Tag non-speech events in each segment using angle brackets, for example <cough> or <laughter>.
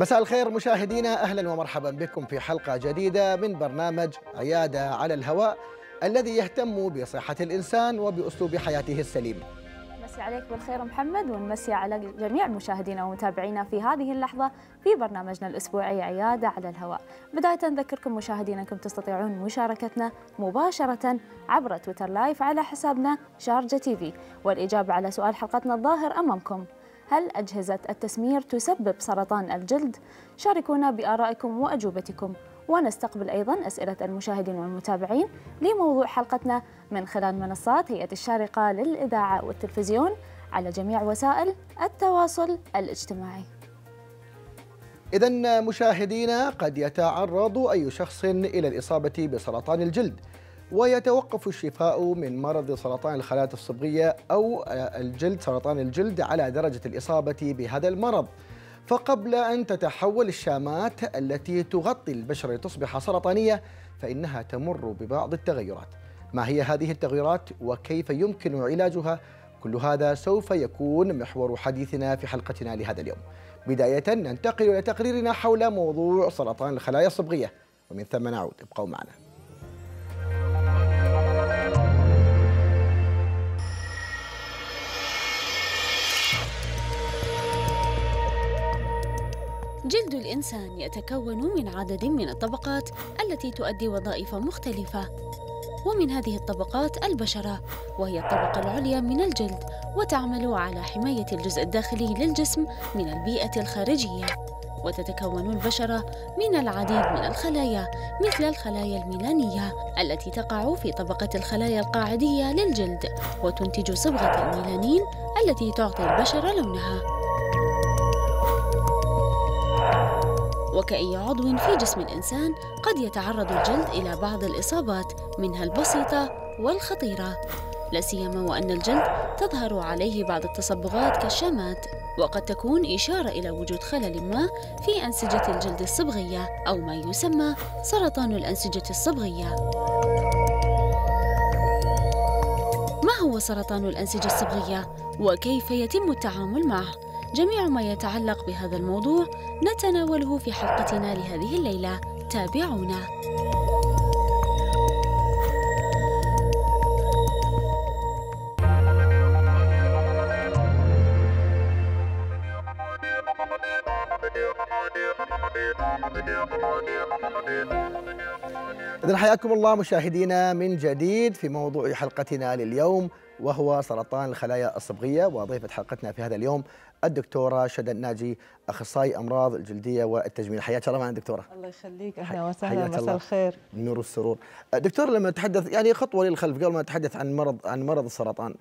مساء الخير مشاهدينا اهلا ومرحبا بكم في حلقه جديده من برنامج عياده على الهواء الذي يهتم بصحه الانسان وباسلوب حياته السليم. مسي عليك بالخير محمد ونمسي على جميع مشاهدينا ومتابعينا في هذه اللحظه في برنامجنا الاسبوعي عياده على الهواء. بدايه نذكركم مشاهدينا انكم تستطيعون مشاركتنا مباشره عبر تويتر لايف على حسابنا شارجه تي في والاجابه على سؤال حلقتنا الظاهر امامكم. هل أجهزة التسمير تسبب سرطان الجلد؟ شاركونا بآرائكم وأجوبتكم ونستقبل أيضا أسئلة المشاهدين والمتابعين لموضوع حلقتنا من خلال منصات هيئة الشارقة للإذاعة والتلفزيون على جميع وسائل التواصل الاجتماعي إذا مشاهدينا قد يتعرض أي شخص إلى الإصابة بسرطان الجلد ويتوقف الشفاء من مرض سرطان الخلايا الصبغية أو الجلد سرطان الجلد على درجة الإصابة بهذا المرض فقبل أن تتحول الشامات التي تغطي البشرة لتصبح سرطانية فإنها تمر ببعض التغيرات ما هي هذه التغيرات وكيف يمكن علاجها كل هذا سوف يكون محور حديثنا في حلقتنا لهذا اليوم بداية ننتقل إلى تقريرنا حول موضوع سرطان الخلايا الصبغية ومن ثم نعود ابقوا معنا جلد الإنسان يتكون من عدد من الطبقات التي تؤدي وظائف مختلفة ومن هذه الطبقات البشرة وهي الطبقة العليا من الجلد وتعمل على حماية الجزء الداخلي للجسم من البيئة الخارجية وتتكون البشرة من العديد من الخلايا مثل الخلايا الميلانية التي تقع في طبقة الخلايا القاعدية للجلد وتنتج صبغة الميلانين التي تعطي البشرة لونها وكأي عضو في جسم الإنسان قد يتعرض الجلد إلى بعض الإصابات منها البسيطة والخطيرة لا سيما وأن الجلد تظهر عليه بعض التصبغات كالشامات وقد تكون إشارة إلى وجود خلل ما في أنسجة الجلد الصبغية أو ما يسمى سرطان الأنسجة الصبغية ما هو سرطان الأنسجة الصبغية؟ وكيف يتم التعامل معه؟ جميع ما يتعلق بهذا الموضوع نتناوله في حلقتنا لهذه الليله تابعونا إذن حياكم الله مشاهدينا من جديد في موضوع حلقتنا لليوم وهو سرطان الخلايا الصبغية وضيفة حلقتنا في هذا اليوم الدكتورة شدى الناجي أخصائي أمراض الجلدية والتجميل حياك الله معنا دكتورة الله يخليك أهلا وسهلا مساء الخير النور والسرور دكتور لما نتحدث يعني خطوة للخلف قبل ما نتحدث عن مرض عن مرض السرطان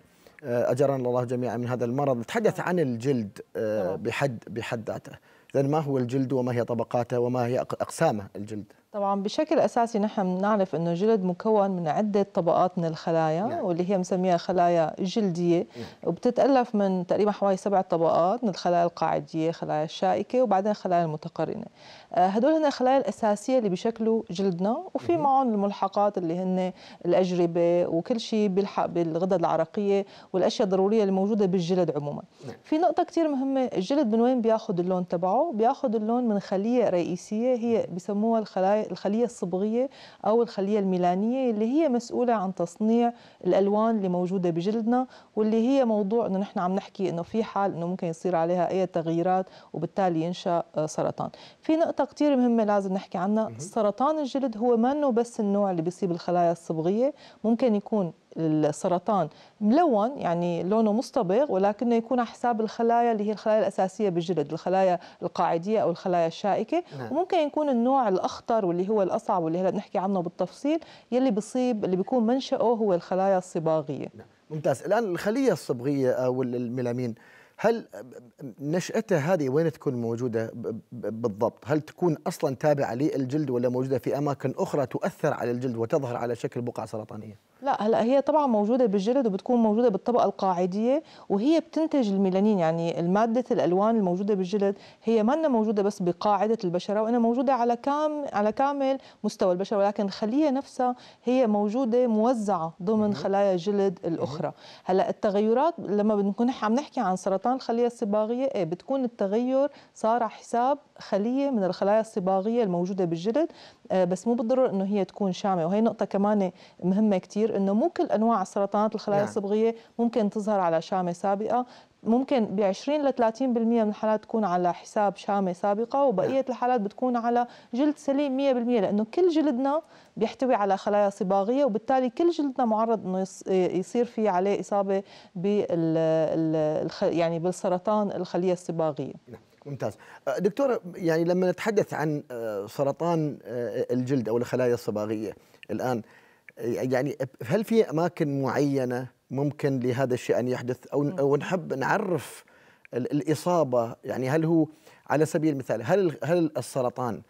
آه، أجرنا الله جميعا من هذا المرض نتحدث نعم. عن الجلد آه، نعم. بحد بحد ذاته إذا ما هو الجلد وما هي طبقاته وما هي أقسامه الجلد؟ طبعا بشكل اساسي نحن نعرف انه الجلد مكون من عده طبقات من الخلايا نعم. واللي هي مسميها خلايا جلديه نعم. وبتتالف من تقريبا حوالي سبع طبقات من الخلايا القاعديه، خلايا الشائكه وبعدين الخلايا المتقرنه. آه، هدول هن الخلايا الاساسيه اللي بيشكلوا جلدنا وفي معهم الملحقات اللي هن الاجربه وكل شيء بيلحق بالغدد العرقيه والاشياء الضروريه اللي موجوده بالجلد عموما. نعم. في نقطه كثير مهمه، الجلد من وين بياخذ اللون تبعه؟ بياخذ اللون من خليه رئيسيه هي بسموها الخلايا الخليه الصبغيه او الخليه الميلانيه اللي هي مسؤوله عن تصنيع الالوان اللي موجوده بجلدنا واللي هي موضوع انه نحن عم نحكي انه في حال انه ممكن يصير عليها اي تغييرات وبالتالي ينشا آه، سرطان في نقطه كثير مهمه لازم نحكي عنها سرطان الجلد هو ما انه بس النوع اللي بيصيب الخلايا الصبغيه ممكن يكون السرطان ملون يعني لونه مصطبغ ولكنه يكون على حساب الخلايا اللي هي الخلايا الاساسيه بالجلد الخلايا القاعديه او الخلايا الشائكه نعم. وممكن يكون النوع الاخطر واللي هو الاصعب واللي هلا بنحكي عنه بالتفصيل يلي بصيب اللي بيكون منشاه هو الخلايا الصباغيه نعم. ممتاز الان الخليه الصبغيه او الميلامين هل نشأتها هذه وين تكون موجودة بالضبط؟ هل تكون أصلا تابعة للجلد ولا موجودة في أماكن أخرى تؤثر على الجلد وتظهر على شكل بقع سرطانية؟ لا هلا هي طبعا موجوده بالجلد وبتكون موجوده بالطبقه القاعديه وهي بتنتج الميلانين يعني ماده الالوان الموجوده بالجلد هي ما موجوده بس بقاعده البشره وانها موجوده على كام على كامل مستوى البشره ولكن الخليه نفسها هي موجوده موزعه ضمن خلايا الجلد الاخرى هلا التغيرات لما بنكون عم نحكي عن سرطان الخليه الصباغيه إيه بتكون التغير صار على حساب خليه من الخلايا الصباغيه الموجوده بالجلد آه، بس مو بالضروره انه هي تكون شامه وهي نقطه كمان مهمه كثير انه مو كل انواع سرطانات الخلايا نعم. الصبغيه ممكن تظهر على شامه سابقه ممكن ب 20 ل 30% من الحالات تكون على حساب شامه سابقه وبقيه نعم. الحالات بتكون على جلد سليم 100% لانه كل جلدنا بيحتوي على خلايا صباغيه وبالتالي كل جلدنا معرض انه يصير في عليه اصابه بال يعني بالسرطان الخليه الصباغيه نعم. ممتاز أه، دكتور يعني لما نتحدث عن أه، سرطان أه، الجلد او الخلايا الصباغيه الان يعني هل في اماكن معينه ممكن لهذا الشيء ان يحدث او نحب نعرف الاصابه يعني هل هو على سبيل المثال هل هل السرطان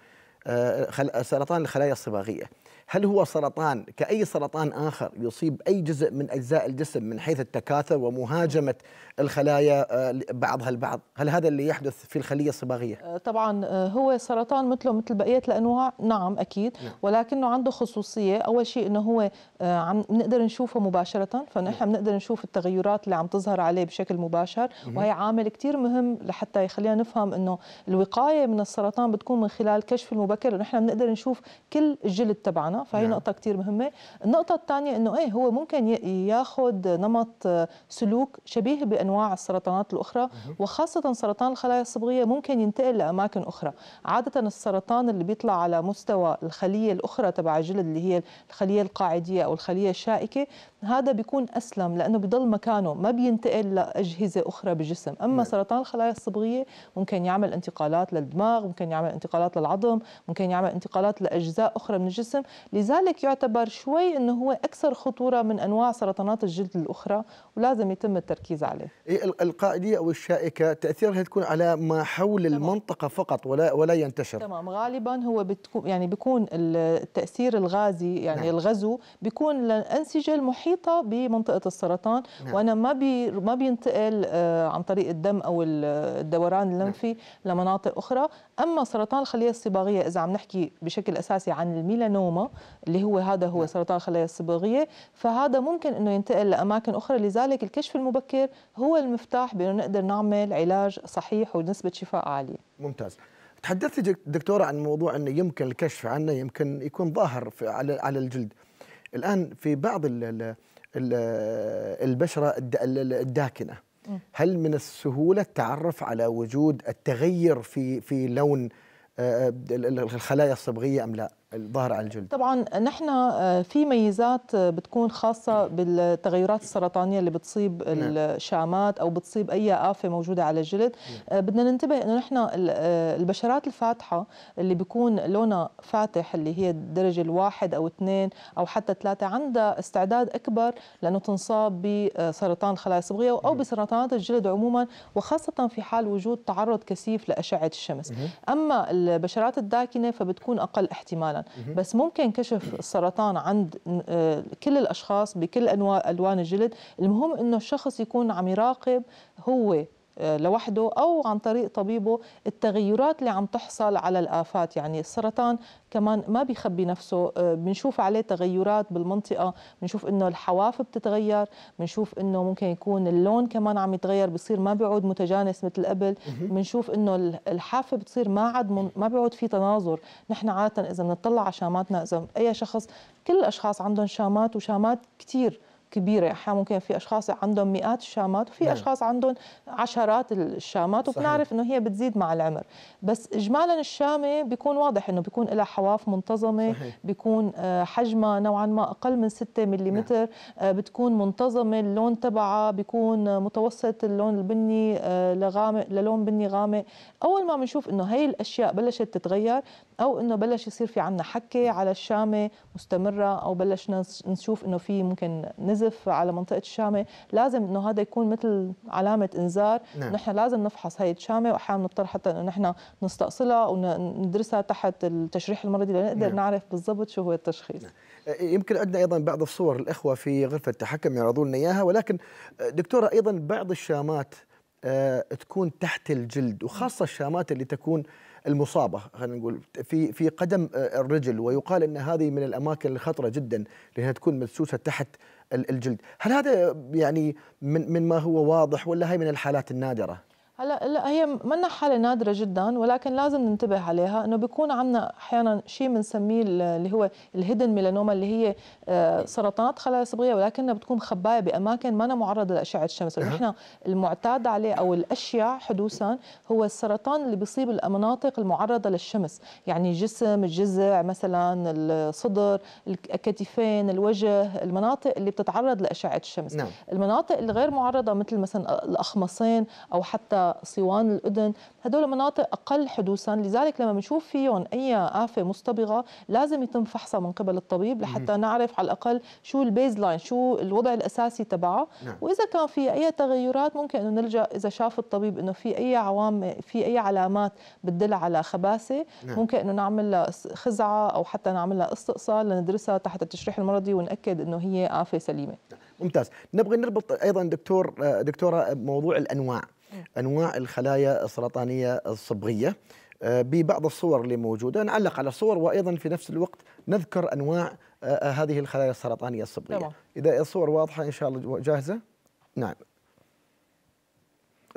سرطان الخلايا الصباغيه هل هو سرطان كأي سرطان آخر يصيب أي جزء من أجزاء الجسم من حيث التكاثر ومهاجمة الخلايا آه، بعضها البعض هل هذا اللي يحدث في الخلية الصباغية؟ آه، طبعا آه، هو سرطان مثله مثل بقية الأنواع نعم أكيد نعم. ولكنه عنده خصوصية أول شيء أنه هو عم نقدر نشوفه مباشرة فنحن بنقدر نعم. نشوف التغيرات اللي عم تظهر عليه بشكل مباشر وهي عامل كثير مهم لحتى يخلينا نفهم أنه الوقاية من السرطان بتكون من خلال الكشف المبكر ونحن بنقدر نشوف كل الجلد تبعنا فهي نعم. نقطه كثير مهمه النقطه الثانيه انه ايه هو ممكن ياخذ نمط آه، سلوك شبيه بانواع السرطانات الاخرى وخاصه سرطان الخلايا الصبغيه ممكن ينتقل لاماكن اخرى عاده السرطان اللي بيطلع على مستوى الخليه الاخرى تبع الجلد اللي هي الخليه القاعديه او الخليه الشائكه هذا بيكون اسلم لانه بضل مكانه ما بينتقل لاجهزه اخرى بالجسم اما نعم. سرطان الخلايا الصبغيه ممكن يعمل انتقالات للدماغ ممكن يعمل انتقالات للعظم ممكن يعمل انتقالات لاجزاء اخرى من الجسم لذلك يعتبر شوي انه هو اكثر خطوره من انواع سرطانات الجلد الاخرى ولازم يتم التركيز عليه إيه، القاعديه او الشائكه تاثيرها تكون على ما حول تمام. المنطقه فقط ولا ولا ينتشر تمام غالبا هو بتكون يعني بيكون التاثير الغازي يعني نعم. الغزو بيكون للانسجه المحيطه محيطه بمنطقه السرطان نعم. وانا ما بي ما بينتقل آه، عن طريق الدم او الدوران نعم. اللمفي نعم. لمناطق اخرى اما سرطان الخليه الصباغيه اذا عم نحكي بشكل اساسي عن الميلانوما اللي هو هذا هو نعم. سرطان الخليه الصباغيه فهذا ممكن انه ينتقل لاماكن اخرى لذلك الكشف المبكر هو المفتاح بانه نقدر نعمل علاج صحيح ونسبه شفاء عاليه ممتاز تحدثت دكتورة عن موضوع أنه يمكن الكشف عنه يمكن يكون ظاهر على على الجلد الآن في بعض البشرة الداكنة هل من السهولة التعرف على وجود التغير في في لون آه، آه، الخلايا الصبغية أم لا؟ الظهر على الجلد طبعا نحن آه، في ميزات آه، بتكون خاصة بالتغيرات السرطانية اللي بتصيب نعم. الشامات أو بتصيب أي آفة موجودة على الجلد نعم. آه، بدنا ننتبه أنه نحن البشرات الفاتحة اللي بيكون لونها فاتح اللي هي الدرجة الواحد أو اثنين أو حتى ثلاثة عندها استعداد أكبر لأنه تنصاب بسرطان الخلايا الصبغية أو نعم. بسرطانات الجلد عموما وخاصة في حال وجود تعرض كثيف لأشعة الشمس نعم. أما البشرات الداكنة فبتكون أقل احتمالا بس ممكن كشف السرطان عند آه، كل الاشخاص بكل انواع الوان الجلد المهم انه الشخص يكون عم يراقب هو آه، لوحده أو عن طريق طبيبه التغيرات اللي عم تحصل على الآفات يعني السرطان كمان ما بيخبي نفسه آه، بنشوف عليه تغيرات بالمنطقة بنشوف إنه الحواف بتتغير بنشوف إنه ممكن يكون اللون كمان عم يتغير بصير ما بيعود متجانس مثل قبل بنشوف إنه الحافة بتصير ما عاد من... ما بيعود في تناظر نحن عادة إذا بنطلع على شاماتنا إذا أي شخص كل الأشخاص عندهم شامات وشامات كتير كبيره يعني ممكن في اشخاص عندهم مئات الشامات وفي نعم. اشخاص عندهم عشرات الشامات وبنعرف انه هي بتزيد مع العمر بس اجمالا الشامه بيكون واضح انه بيكون لها حواف منتظمه صحيح. بيكون آه، حجمها نوعا ما اقل من 6 ملم نعم. آه، بتكون منتظمه اللون تبعها بيكون آه، متوسط اللون البني لغامق للون بني غامق اول ما بنشوف انه هي الاشياء بلشت تتغير او انه بلش يصير في عنا حكه نعم. على الشامه مستمره او بلشنا نشوف انه في ممكن نزل القذف على منطقه الشامه لازم انه هذا يكون مثل علامه انذار نعم. نحن لازم نفحص هي الشامه واحيانا بنضطر حتى انه نحن نستأصلها وندرسها تحت التشريح المرضي لنقدر نعم. نعرف بالضبط شو هو التشخيص نعم. يمكن عندنا ايضا بعض الصور الاخوه في غرفه التحكم يعرضوا لنا اياها ولكن دكتوره ايضا بعض الشامات تكون تحت الجلد وخاصه الشامات اللي تكون المصابه خلينا نقول في في قدم الرجل ويقال ان هذه من الاماكن الخطره جدا لانها تكون مدسوسه تحت الجلد هل هذا يعني من, من ما هو واضح ولا هي من الحالات النادرة؟ هلا لا هي منا حاله نادره جدا ولكن لازم ننتبه عليها انه بيكون عندنا احيانا شيء بنسميه اللي هو الهيدن ميلانوما اللي هي آه، سرطانات خلايا صبغيه ولكنها بتكون خبايه باماكن ما أنا معرضه لاشعه الشمس لانه احنا المعتاد عليه او الاشياء حدوثا هو السرطان اللي بيصيب المناطق المعرضه للشمس يعني الجسم الجزع مثلا الصدر الكتفين الوجه المناطق اللي بتتعرض لاشعه الشمس نعم. المناطق الغير معرضه مثل مثلا الاخمصين او حتى صوان الأذن هدول مناطق أقل حدوثا لذلك لما بنشوف فيهم أي آفة مصطبغة لازم يتم فحصها من قبل الطبيب لحتى نعرف على الأقل شو البيز لاين شو الوضع الأساسي تبعه نعم. وإذا كان في أي تغيرات ممكن أنه نلجأ إذا شاف الطبيب أنه في أي عوامل في أي علامات بتدل على خباثة نعم. ممكن أنه نعمل لها خزعة أو حتى نعمل لها استئصال لندرسها تحت التشريح المرضي ونأكد أنه هي آفة سليمة نعم. ممتاز نبغى نربط ايضا دكتور دكتوره موضوع الانواع انواع الخلايا السرطانيه الصبغيه آه، ببعض الصور اللي موجوده نعلق على الصور وايضا في نفس الوقت نذكر انواع آه، آه، هذه الخلايا السرطانيه الصبغيه اذا الصور واضحه ان شاء الله جاهزه نعم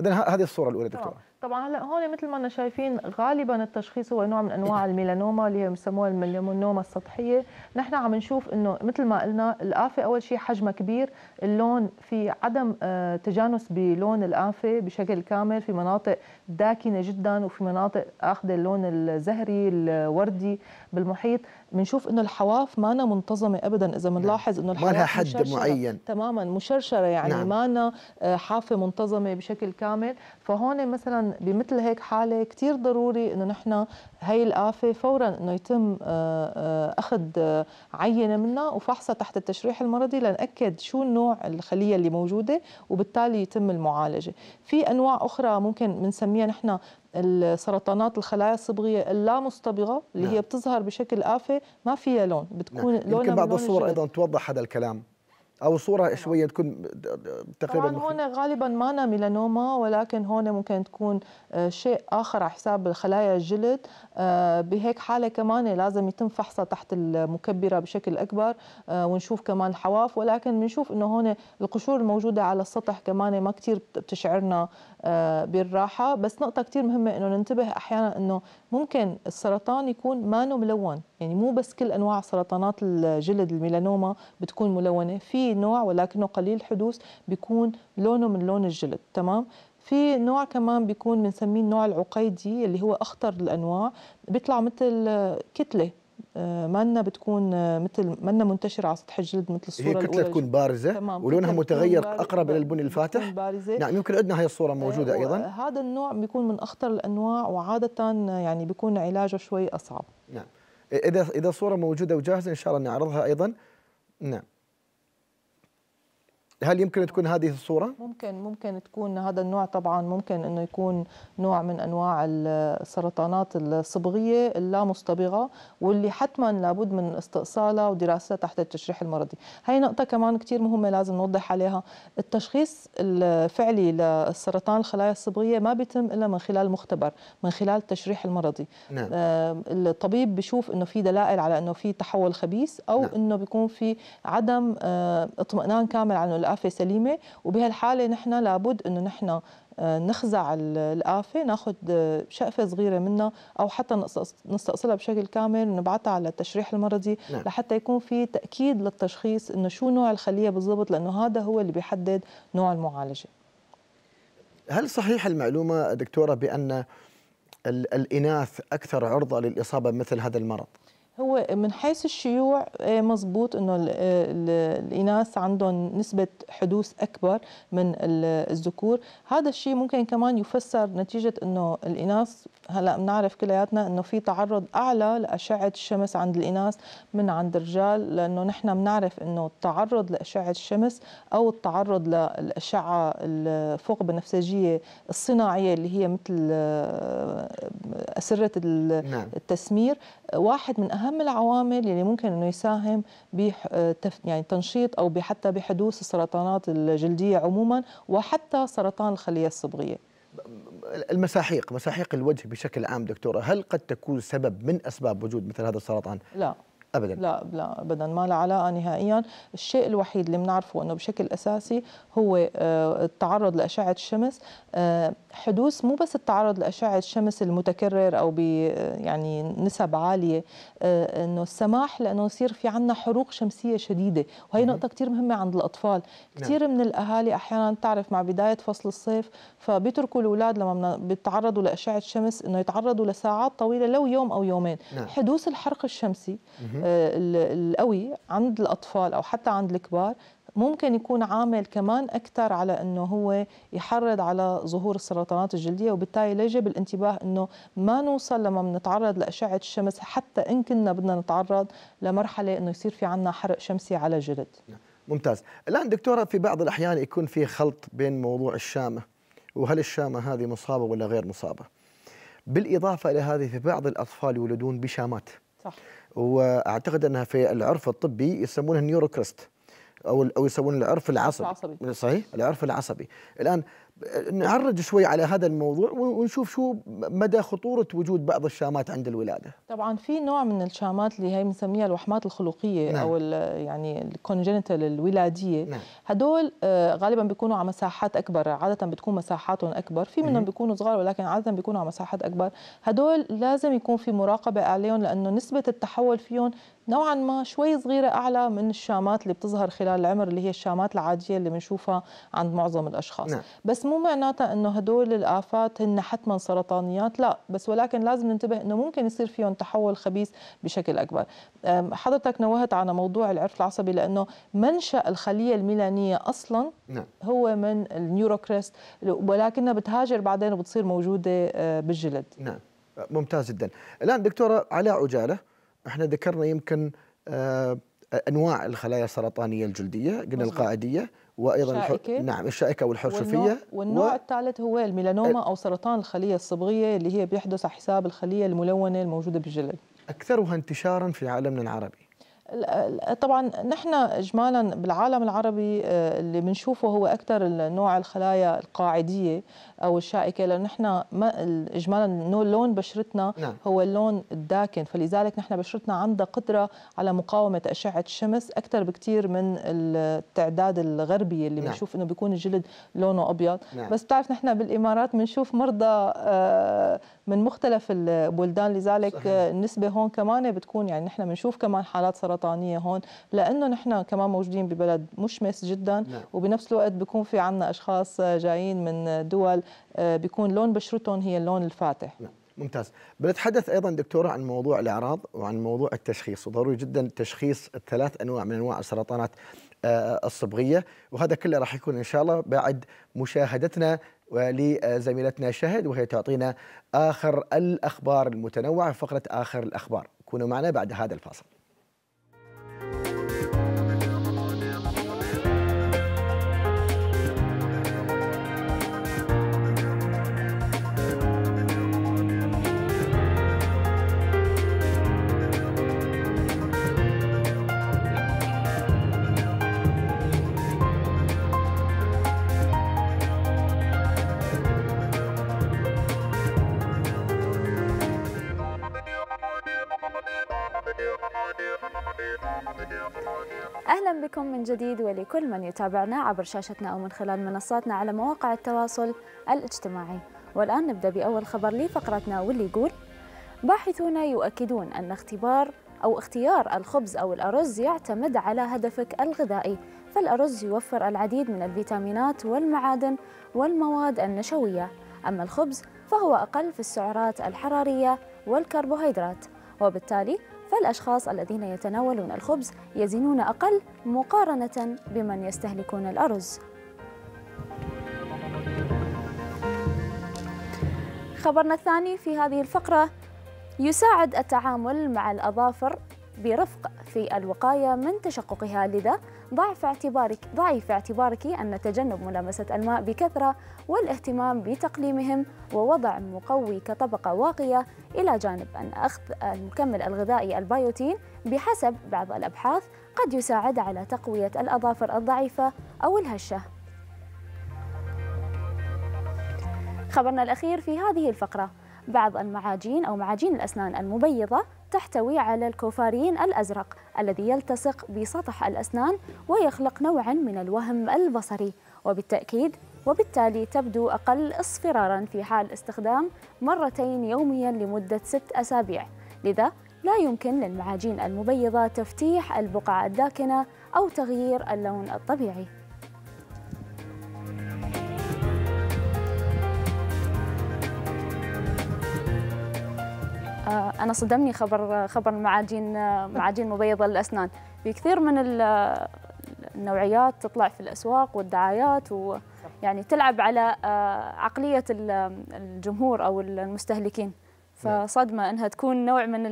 اذا هذه الصوره الاولى دكتوره طبعا هلا هون مثل ما انا شايفين غالبا التشخيص هو نوع من انواع إيه. الميلانوما اللي هي بسموها الميلانوما السطحيه، نحن عم نشوف انه مثل ما قلنا الآفه اول شيء حجمها كبير، اللون في عدم آه، تجانس بلون الآفه بشكل كامل في مناطق داكنه جدا وفي مناطق اخذه اللون الزهري الوردي بالمحيط، بنشوف انه الحواف مانا منتظمه ابدا اذا نعم. بنلاحظ انه الحواف ما لها حد مشرشرة معين تماما مشرشره يعني نعم. مانا آه، حافه منتظمه بشكل كامل فهون مثلا بمثل هيك حاله كثير ضروري انه نحن هي الافه فورا انه يتم آه، آه، اخذ عينه منها وفحصها تحت التشريح المرضي لناكد شو النوع الخليه اللي موجوده وبالتالي يتم المعالجه في انواع اخرى ممكن بنسميها نحن السرطانات الخلايا الصبغيه اللا مصطبغه اللي نعم. هي بتظهر بشكل آفة ما فيها لون بتكون نعم. لونها يمكن بعض الصور ايضا توضح هذا الكلام او صوره نعم. شويه تكون تقريبا طبعا هون غالبا ما ميلانوما ولكن هون ممكن تكون آه، شيء اخر على حساب خلايا الجلد آه، بهيك حاله كمان لازم يتم فحصها تحت المكبره بشكل اكبر آه، ونشوف كمان الحواف ولكن بنشوف انه هون القشور الموجوده على السطح كمان ما كثير بتشعرنا بالراحه بس نقطه كثير مهمه انه ننتبه احيانا انه ممكن السرطان يكون مانو ملون يعني مو بس كل انواع سرطانات الجلد الميلانوما بتكون ملونه في نوع ولكنه قليل الحدوث بيكون لونه من لون الجلد تمام في نوع كمان بيكون بنسميه النوع العقيدي اللي هو اخطر الانواع بيطلع مثل كتله آه، منا بتكون آه، مثل منا منتشره على سطح الجلد مثل الصوره هي كتله تكون بارزه تمام. ولونها متغير اقرب الى البني الفاتح بارزة. نعم يمكن عندنا هي الصوره آه، موجوده ايضا هذا النوع بيكون من اخطر الانواع وعاده يعني بيكون علاجه شوي اصعب نعم اذا اذا صوره موجوده وجاهزه ان شاء الله نعرضها ايضا نعم هل يمكن تكون هذه الصورة؟ ممكن ممكن تكون هذا النوع طبعا ممكن انه يكون نوع من انواع السرطانات الصبغية اللا مصطبغة واللي حتما لابد من استئصالها ودراستها تحت التشريح المرضي، هي نقطة كمان كثير مهمة لازم نوضح عليها، التشخيص الفعلي للسرطان الخلايا الصبغية ما بيتم الا من خلال مختبر، من خلال التشريح المرضي. نعم. آه، الطبيب بيشوف انه في دلائل على انه في تحول خبيث او نعم. انه بيكون في عدم آه، اطمئنان كامل على انه آفة سليمة وبهالحالة نحن لابد أنه نحن آه، نخزع الآفة ناخذ آه، شقفة صغيرة منها أو حتى نستأصلها بشكل كامل ونبعثها على التشريح المرضي نعم. لحتى يكون في تأكيد للتشخيص أنه شو نوع الخلية بالضبط لأنه هذا هو اللي بيحدد نوع المعالجة هل صحيح المعلومة دكتورة بأن الإناث أكثر عرضة للإصابة مثل هذا المرض؟ هو من حيث الشيوع آه، مظبوط انه آه، الاناث عندهم نسبه حدوث اكبر من الذكور هذا الشيء ممكن كمان يفسر نتيجه انه الاناث هلا بنعرف كلياتنا انه في تعرض اعلى لاشعه الشمس عند الاناث من عند الرجال لانه نحن بنعرف انه التعرض لاشعه الشمس او التعرض للاشعه الفوق بنفسجيه الصناعيه اللي هي مثل آه، اسره نعم. التسمير واحد من اهم العوامل اللي ممكن انه يساهم ب يعني تنشيط او حتى بحدوث السرطانات الجلديه عموما وحتى سرطان الخليه الصبغيه المساحيق مساحيق الوجه بشكل عام دكتوره هل قد تكون سبب من اسباب وجود مثل هذا السرطان لا ابدا لا لا ابدا ما له علاقه نهائيا الشيء الوحيد اللي بنعرفه انه بشكل اساسي هو آه، التعرض لاشعه الشمس آه، حدوث مو بس التعرض لأشعة الشمس المتكرر أو ب يعني نسب عالية آه، أنه السماح لأنه يصير في عندنا حروق شمسية شديدة وهي نقطة كثير مهمة عند الأطفال نعم. كثير من الأهالي أحيانا تعرف مع بداية فصل الصيف فبيتركوا الأولاد لما بيتعرضوا لأشعة الشمس أنه يتعرضوا لساعات طويلة لو يوم أو يومين نعم. حدوث الحرق الشمسي آه، القوي عند الأطفال أو حتى عند الكبار ممكن يكون عامل كمان اكثر على انه هو يحرض على ظهور السرطانات الجلديه وبالتالي يجب الانتباه انه ما نوصل لما بنتعرض لاشعه الشمس حتى ان كنا بدنا نتعرض لمرحله انه يصير في عندنا حرق شمسي على الجلد. نعم، ممتاز، الان دكتوره في بعض الاحيان يكون في خلط بين موضوع الشامه وهل الشامه هذه مصابه ولا غير مصابه. بالاضافه الى هذه في بعض الاطفال يولدون بشامات. صح. واعتقد انها في العرف الطبي يسمونها نيوروكريست. او او يسوون العرف العصبي عصبي. صحيح العرف العصبي الان نعرج شوي على هذا الموضوع ونشوف شو مدى خطوره وجود بعض الشامات عند الولاده طبعا في نوع من الشامات اللي هي بنسميها الوحمات الخلقيه نعم. او يعني الكونجنتال الولاديه نعم. هدول آه، غالبا بيكونوا على مساحات اكبر عاده بتكون مساحاتهم اكبر في منهم بيكونوا صغار ولكن عاده بيكونوا على مساحات اكبر هدول لازم يكون في مراقبه عليهم لانه نسبه التحول فيهم نوعا ما شوي صغيرة أعلى من الشامات اللي بتظهر خلال العمر اللي هي الشامات العادية اللي بنشوفها عند معظم الأشخاص نعم. بس مو معناتها أنه هدول الآفات هن حتما سرطانيات لا بس ولكن لازم ننتبه أنه ممكن يصير فيهم تحول خبيث بشكل أكبر حضرتك نوهت على موضوع العرف العصبي لأنه منشأ الخلية الميلانية أصلا نعم. هو من النيوروكريست ولكنها بتهاجر بعدين وبتصير موجودة أه، بالجلد نعم ممتاز جدا الآن دكتورة علاء عجالة احنا ذكرنا يمكن آه، انواع الخلايا السرطانيه الجلديه قلنا القاعديه وايضا الشائكة نعم الشائكه والحرشفيه والنوع, والنوع و... الثالث هو الميلانوما او سرطان الخليه الصبغيه اللي هي بيحدث على حساب الخليه الملونه الموجوده بالجلد اكثرها انتشارا في عالمنا العربي طبعا نحن اجمالا بالعالم العربي آه، اللي بنشوفه هو اكثر نوع الخلايا القاعديه او الشائكه لانه نحن اجمالا لون بشرتنا نعم. هو اللون الداكن فلذلك نحن بشرتنا عندها قدره على مقاومه اشعه الشمس اكثر بكثير من التعداد الغربي اللي نعم. بنشوف انه بيكون الجلد لونه ابيض نعم. بس بتعرف نحن بالامارات بنشوف مرضى آه، من مختلف البلدان لذلك النسبه هون كمان بتكون يعني نحن بنشوف كمان حالات سرطان الوطنيه هون لانه نحن كمان موجودين ببلد مشمس جدا نعم. وبنفس الوقت بيكون في عنا اشخاص جايين من دول آه، بيكون لون بشرتهم هي اللون الفاتح نعم. ممتاز بنتحدث ايضا دكتوره عن موضوع الاعراض وعن موضوع التشخيص وضروري جدا تشخيص الثلاث انواع من انواع السرطانات آه، الصبغيه وهذا كله راح يكون ان شاء الله بعد مشاهدتنا لزميلتنا شهد وهي تعطينا اخر الاخبار المتنوعه فقره اخر الاخبار كونوا معنا بعد هذا الفاصل you جديد ولكل من يتابعنا عبر شاشتنا أو من خلال منصاتنا على مواقع التواصل الاجتماعي والآن نبدأ بأول خبر لفقرتنا واللي يقول باحثون يؤكدون أن اختبار أو اختيار الخبز أو الأرز يعتمد على هدفك الغذائي فالأرز يوفر العديد من الفيتامينات والمعادن والمواد النشوية أما الخبز فهو أقل في السعرات الحرارية والكربوهيدرات وبالتالي فالأشخاص الذين يتناولون الخبز يزنون أقل مقارنة بمن يستهلكون الأرز خبرنا الثاني في هذه الفقرة يساعد التعامل مع الأظافر برفق في الوقاية من تشققها لذا ضع في اعتبارك ضعيف في اعتبارك أن تجنب ملامسة الماء بكثرة والاهتمام بتقليمهم ووضع مقوي كطبقة واقية إلى جانب أن أخذ المكمل الغذائي البيوتين بحسب بعض الأبحاث قد يساعد على تقوية الأظافر الضعيفة أو الهشة خبرنا الأخير في هذه الفقرة بعض المعاجين أو معاجين الأسنان المبيضة تحتوي على الكوفارين الأزرق الذي يلتصق بسطح الأسنان ويخلق نوعا من الوهم البصري وبالتأكيد وبالتالي تبدو أقل اصفرارا في حال استخدام مرتين يوميا لمدة ست أسابيع لذا لا يمكن للمعاجين المبيضة تفتيح البقع الداكنة أو تغيير اللون الطبيعي انا صدمني خبر خبر المعاجين معاجين مبيضه للاسنان في كثير من النوعيات تطلع في الاسواق والدعايات ويعني تلعب على آه، عقليه الجمهور او المستهلكين نعم. فصدمه انها تكون نوع من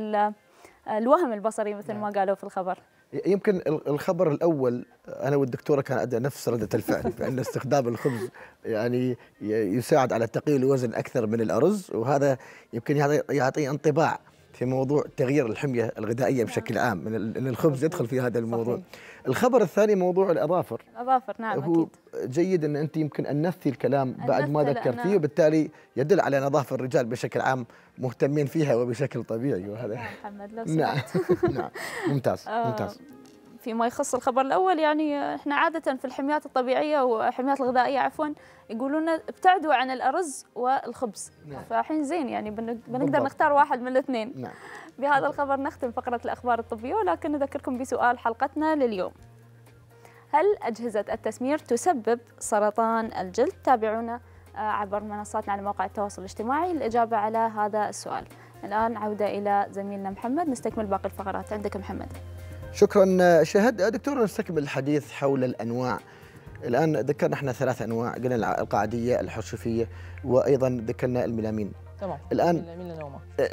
الوهم البصري مثل نعم. ما قالوا في الخبر يمكن الخبر الاول انا والدكتوره كان عندنا نفس رده الفعل بان استخدام الخبز يعني يساعد على تقليل الوزن اكثر من الارز وهذا يمكن يعطي انطباع في موضوع تغيير الحميه الغذائيه بشكل نعم. عام ان الخبز يدخل في هذا الموضوع صحيح. الخبر الثاني موضوع الاظافر الاظافر نعم هو أكيد. جيد ان انت يمكن انثتي الكلام بعد ما ذكرتيه نعم. وبالتالي يدل على ان اظافر الرجال بشكل عام مهتمين فيها وبشكل طبيعي وهذا نعم، محمد لو نعم <laughs> نعم ممتاز آه، ممتاز فيما يخص الخبر الاول يعني احنا عاده في الحميات الطبيعيه والحميات الغذائيه عفوا يقولون ابتعدوا عن الارز والخبز نعم. فالحين زين يعني بنقدر بالضبط. نختار واحد من الاثنين نعم. بهذا الخبر نختم فقرة الأخبار الطبية ولكن نذكركم بسؤال حلقتنا لليوم هل أجهزة التسمير تسبب سرطان الجلد؟ تابعونا آه، عبر منصاتنا على مواقع التواصل الاجتماعي للإجابة على هذا السؤال الآن عودة إلى زميلنا محمد نستكمل باقي الفقرات عندك محمد شكرا آه، شهد آه، دكتور نستكمل الحديث حول الأنواع الآن ذكرنا احنا ثلاث أنواع قلنا القاعدية الحرشفية وأيضا ذكرنا الميلامين تمام الان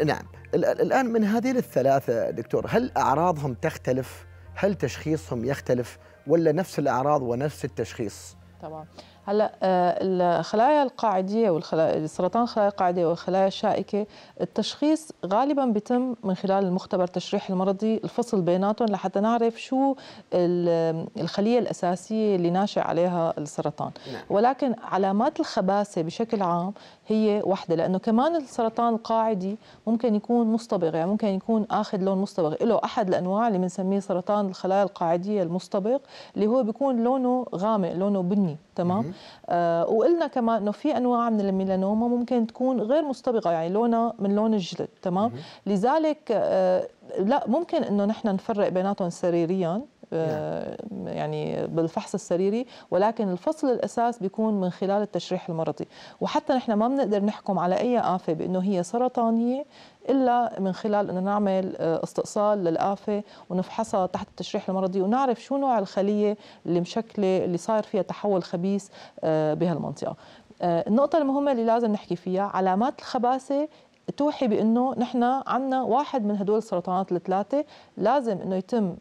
نعم الان من هذه الثلاثه دكتور هل اعراضهم تختلف هل تشخيصهم يختلف ولا نفس الاعراض ونفس التشخيص تمام هلا آه، الخلايا القاعديه والخلايا سرطان الخلايا القاعديه والخلايا الشائكه التشخيص غالبا بيتم من خلال المختبر التشريح المرضي الفصل بيناتهم لحتى نعرف شو الخليه الاساسيه اللي ناشئ عليها السرطان نعم. ولكن علامات الخباثه بشكل عام هي واحده لانه كمان السرطان القاعدي ممكن يكون مصطبغ يعني ممكن يكون اخذ لون مصطبغ له احد الانواع اللي بنسميه سرطان الخلايا القاعديه المصطبغ اللي هو بيكون لونه غامق لونه بني تمام آه وقلنا كمان انه في انواع من الميلانوما ممكن تكون غير مستبقه يعني لونها من لون الجلد تمام لذلك آه لا ممكن انه نحن نفرق بيناتهم سريريا آه، نعم. يعني بالفحص السريري ولكن الفصل الاساس بيكون من خلال التشريح المرضي وحتى نحن ما بنقدر نحكم على اي افه بانه هي سرطانيه الا من خلال انه نعمل آه، استئصال للافه ونفحصها تحت التشريح المرضي ونعرف شو نوع الخليه اللي مشكله اللي صاير فيها تحول خبيث آه، بهالمنطقه آه، النقطة المهمة اللي لازم نحكي فيها علامات الخباثة توحي بانه نحن عندنا واحد من هدول السرطانات الثلاثه لازم انه يتم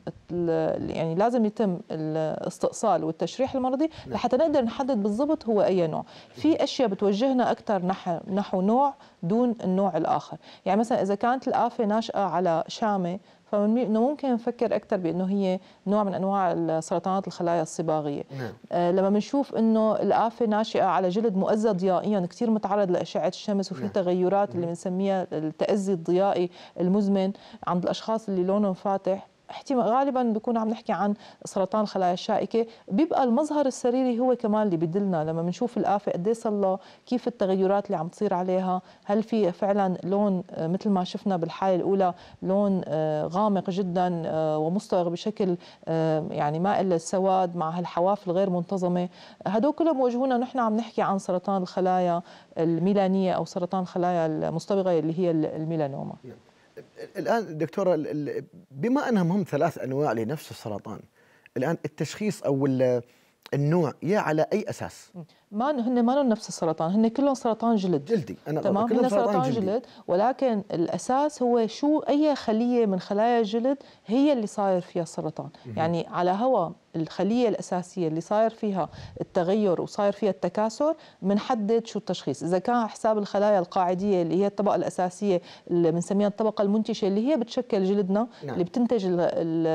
يعني لازم يتم الاستئصال والتشريح المرضي نعم. لحتى نقدر نحدد بالضبط هو اي نوع في اشياء بتوجهنا اكثر نحو نوع دون النوع الاخر يعني مثلا اذا كانت الافه ناشئه على شامه فإنه ممكن نفكر أكثر بأنه هي نوع من أنواع سرطانات الخلايا الصباغية نعم. آه لما بنشوف أنه الآفة ناشئة على جلد مؤذى ضيائيا كثير متعرض لأشعة الشمس وفي نعم. تغيرات نعم. اللي بنسميها التأذي الضيائي المزمن عند الأشخاص اللي لونهم فاتح احتمال غالبا بكون عم نحكي عن سرطان الخلايا الشائكه بيبقى المظهر السريري هو كمان اللي بدلنا لما بنشوف الافه قد ايه صار كيف التغيرات اللي عم تصير عليها هل في فعلا لون آه، مثل ما شفنا بالحاله الاولى لون آه، غامق جدا آه، ومصطغ بشكل يعني مائل للسواد مع هالحواف الغير منتظمه هدول كلهم موجهونا نحن عم نحكي عن سرطان الخلايا الميلانيه او سرطان الخلايا المستبغه اللي هي الميلانوما الان دكتوره بما انهم هم ثلاث انواع لنفس السرطان الان التشخيص او النوع يا على اي اساس؟ ما هن ما نفس السرطان، هن كلهم سرطان جلد جلدي انا تمام كلهم هن سرطان, سرطان جلد. جلد ولكن الاساس هو شو اي خليه من خلايا الجلد هي اللي صاير فيها السرطان، يعني على هوا الخليه الاساسيه اللي صاير فيها التغير وصاير فيها التكاثر بنحدد شو التشخيص اذا كان حساب الخلايا القاعديه اللي هي الطبقه الاساسيه اللي بنسميها الطبقه المنتشه اللي هي بتشكل جلدنا نعم. اللي بتنتج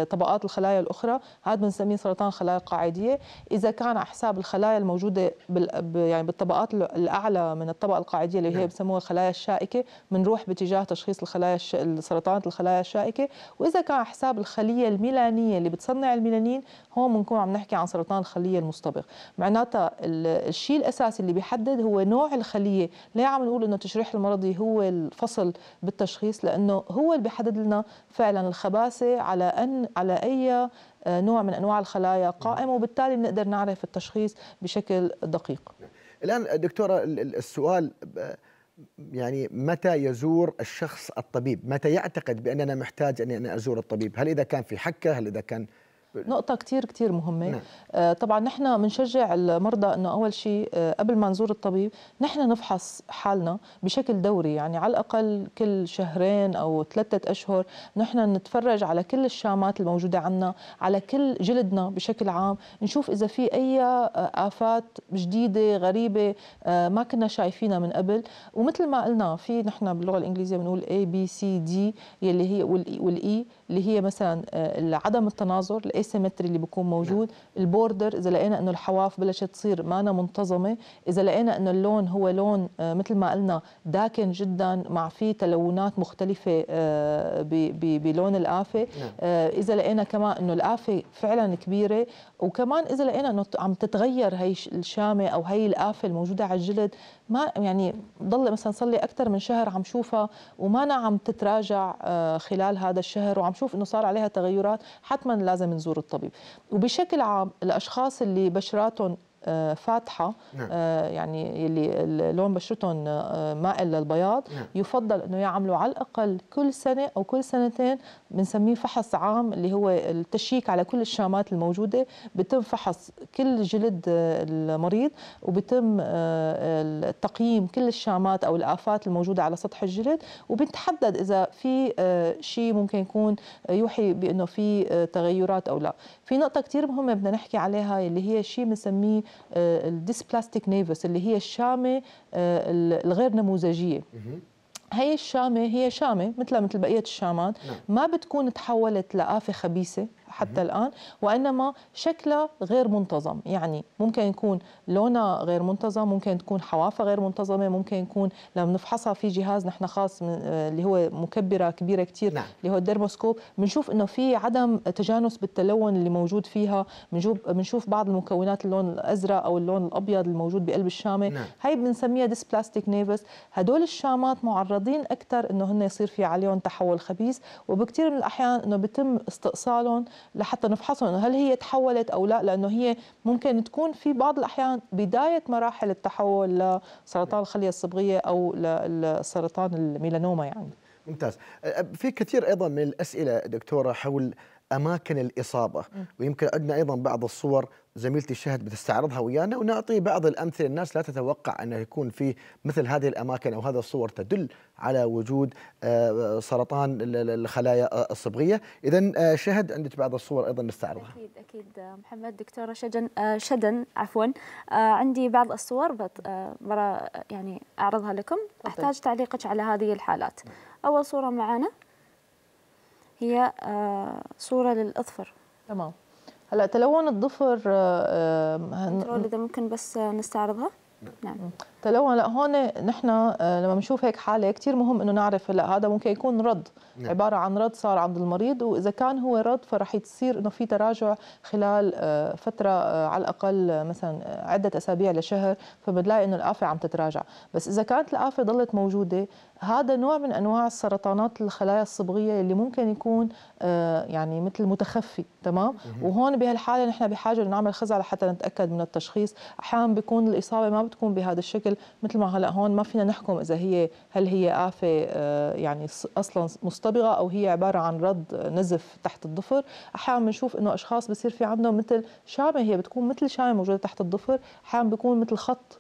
طبقات الخلايا الاخرى هذا بنسميه سرطان خلايا قاعديه اذا كان على حساب الخلايا الموجوده بال... يعني بالطبقات الاعلى من الطبقه القاعديه اللي هي نعم. بسموها الخلايا الشائكه بنروح باتجاه تشخيص الخلايا الش... سرطانات الخلايا الشائكه واذا كان على حساب الخليه الميلانيه اللي بتصنع الميلانين هون اليوم بنكون عم نحكي عن سرطان الخليه المستبق معناتها الشيء الاساسي اللي بيحدد هو نوع الخليه ليه عم نقول انه التشريح المرضي هو الفصل بالتشخيص لانه هو اللي بيحدد لنا فعلا الخباثه على ان على اي آه، نوع من انواع الخلايا قائم وبالتالي بنقدر نعرف التشخيص بشكل دقيق الان دكتوره السؤال آه، يعني متى يزور الشخص الطبيب متى يعتقد بأننا محتاج أن أنا أزور الطبيب هل إذا كان في حكة هل إذا كان نقطة كتير كتير مهمة نعم. آه، طبعا نحن بنشجع المرضى انه اول شيء آه، قبل ما نزور الطبيب نحن نفحص حالنا بشكل دوري يعني على الاقل كل شهرين او ثلاثة اشهر نحن نتفرج على كل الشامات الموجودة عنا على كل جلدنا بشكل عام نشوف اذا في اي آه، افات جديدة غريبة ما كنا شايفينها من قبل ومثل ما قلنا في نحن باللغة الانجليزية بنقول A B C D يلي هي والاي اللي هي مثلا آه، عدم التناظر الاسيمتري اللي بيكون موجود نعم. البوردر اذا لقينا انه الحواف بلشت تصير مانا منتظمه اذا لقينا انه اللون هو لون آه، مثل ما قلنا داكن جدا مع فيه تلونات مختلفه آه، بلون القافه نعم. اذا لقينا كمان انه القافه فعلا كبيره وكمان اذا لقينا انه عم تتغير هي الشامه او هي القافه الموجوده على الجلد ما يعني ضل مثلا صار لي اكثر من شهر عم شوفها وما أنا عم تتراجع خلال هذا الشهر وعم بنشوف انه صار عليها تغيرات حتما لازم نزور الطبيب وبشكل عام الاشخاص اللي بشراتهم آه، فاتحه نعم. آه، يعني اللي لون بشرتهم آه، مائل للبياض نعم. يفضل انه يعملوا على الاقل كل سنه او كل سنتين بنسميه فحص عام اللي هو التشيك على كل الشامات الموجوده بتم فحص كل جلد المريض وبتم تقييم كل الشامات او الافات الموجوده على سطح الجلد وبنتحدد اذا في شيء ممكن يكون يوحي بانه في تغيرات او لا في نقطه كثير مهمه بدنا نحكي عليها اللي هي شيء بنسميه آه، الديسبلاستيك نيفس اللي هي الشامه آه، الغير نموذجيه هي الشامه هي شامه مثلها مثل بقيه الشامات نعم. ما بتكون تحولت لافه خبيثه حتى الآن وإنما شكلها غير منتظم يعني ممكن يكون لونها غير منتظم ممكن تكون حوافها غير منتظمة ممكن يكون لما نفحصها في جهاز نحن خاص من آه، اللي هو مكبرة كبيرة كتير نعم. اللي هو الدرموسكوب بنشوف إنه في عدم تجانس بالتلون اللي موجود فيها بنشوف بعض المكونات اللون الأزرق أو اللون الأبيض الموجود بقلب الشامة نعم. هاي بنسميها ديسبلاستيك نيفس هدول الشامات معرضين أكثر إنه هن يصير في عليهم تحول خبيث وبكثير من الأحيان إنه بتم استئصالهم لحتى نفحصهم انه هل هي تحولت او لا لانه هي ممكن تكون في بعض الاحيان بدايه مراحل التحول لسرطان الخليه الصبغيه او لسرطان الميلانوما يعني ممتاز في كثير ايضا من الاسئله دكتوره حول اماكن الاصابه ويمكن عندنا ايضا بعض الصور زميلتي شهد بتستعرضها ويانا ونعطي بعض الامثله الناس لا تتوقع انه يكون في مثل هذه الاماكن او هذه الصور تدل على وجود آه، سرطان الخلايا الصبغيه، اذا آه، شهد عندك بعض الصور ايضا نستعرضها. اكيد اكيد آه، محمد دكتوره شجن شدن عفوا عندي بعض الصور يعني اعرضها لكم، احتاج تعليقك على هذه الحالات. اول صوره معنا هي آه، صورة للأظفر تمام هلا تلون الظفر آه، آه، هن... ده ممكن بس نستعرضها نعم تلون لا هون نحن آه، لما بنشوف هيك حاله كثير مهم انه نعرف هلا هذا ممكن يكون رد نعم. عباره عن رد صار عند المريض واذا كان هو رد فراح يصير انه في تراجع خلال آه، فتره آه، على الاقل مثلا عده اسابيع لشهر فبنلاقي انه الافه عم تتراجع بس اذا كانت الافه ضلت موجوده هذا نوع من انواع السرطانات الخلايا الصبغيه اللي ممكن يكون يعني مثل متخفي تمام وهون بهالحاله نحن بحاجه نعمل خزعه لحتى نتاكد من التشخيص احيانا بيكون الاصابه ما بتكون بهذا الشكل مثل مثل ما هلا هون ما فينا نحكم اذا هي هل هي آفة آه، يعني اصلا مصطبغة او هي عبارة عن رد نزف تحت الضفر احيانا بنشوف انه اشخاص بصير في عندهم مثل شامة هي بتكون مثل شامة موجودة تحت الضفر احيانا بيكون مثل خط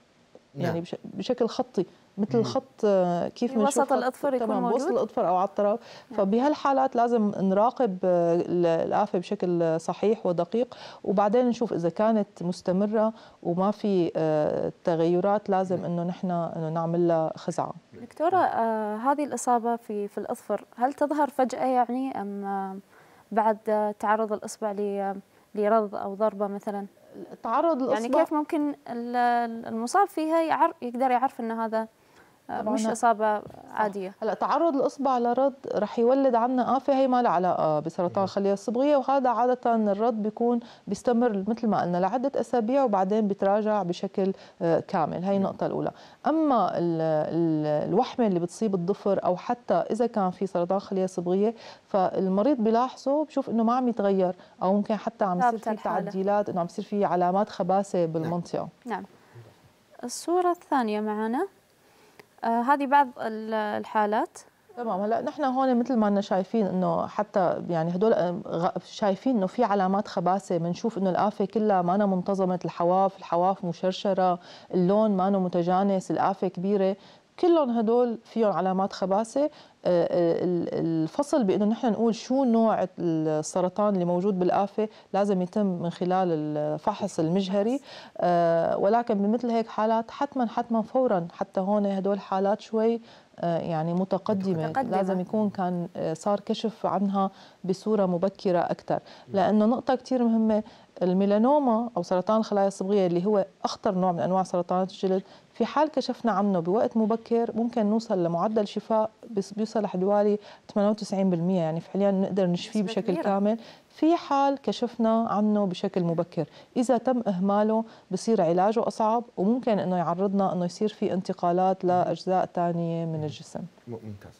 يعني نعم. بشكل خطي مثل الخط آه، كيف من وسط الاظفر يكون موجود وسط الاظفر او على الطرف نعم. فبهالحالات لازم نراقب آه، الافه بشكل صحيح ودقيق وبعدين نشوف اذا كانت مستمره وما في آه، تغيرات لازم نعم. انه نحن انه نعمل لها خزعه دكتوره آه هذه الاصابه في في الاظفر هل تظهر فجاه يعني ام بعد تعرض الاصبع لرض او ضربه مثلا تعرض للاصابه يعني كيف ممكن المصاب فيها يقدر يعرف ان هذا مش اصابه عاديه هلا تعرض الاصبع لرد رح يولد عنا افه هي ما لها علاقه بسرطان أيوة. الخليه الصبغيه وهذا عاده الرد بيكون بيستمر مثل ما قلنا لعده اسابيع وبعدين بتراجع بشكل آه، كامل هي نعم. النقطه الاولى اما الوحمه اللي بتصيب الضفر او حتى اذا كان في سرطان خليه صبغيه فالمريض بلاحظه بشوف انه ما عم يتغير او ممكن حتى عم يصير في تعديلات انه عم يصير في علامات خباثه نعم. بالمنطقه نعم الصوره الثانيه معنا آه، هذه بعض الحالات تمام هلا نحن هون مثل ما شايفين انه حتى يعني هدول آه، شايفين انه في علامات خباثه بنشوف انه القافه كلها ما منتظمه الحواف، الحواف مشرشره، اللون ما متجانس، القافه كبيره، كلهم هدول فيهم علامات خباثه الفصل بانه نحن نقول شو نوع السرطان اللي موجود بالآفة لازم يتم من خلال الفحص المجهري آه، ولكن بمثل هيك حالات حتما حتما فورا حتى هون هدول حالات شوي آه، يعني متقدمة, متقدمة. لازم يكون كان آه، صار كشف عنها بصورة مبكرة أكثر نعم. لأنه نقطة كثير مهمة الميلانوما أو سرطان الخلايا الصبغية اللي هو أخطر نوع من أنواع سرطانات الجلد في حال كشفنا عنه بوقت مبكر ممكن نوصل لمعدل شفاء بيوصل حوالي 98% يعني فعليا نقدر نشفيه بشكل كامل في حال كشفنا عنه بشكل مبكر إذا تم إهماله بصير علاجه أصعب وممكن أنه يعرضنا أنه يصير في انتقالات لأجزاء ثانية من الجسم ممتاز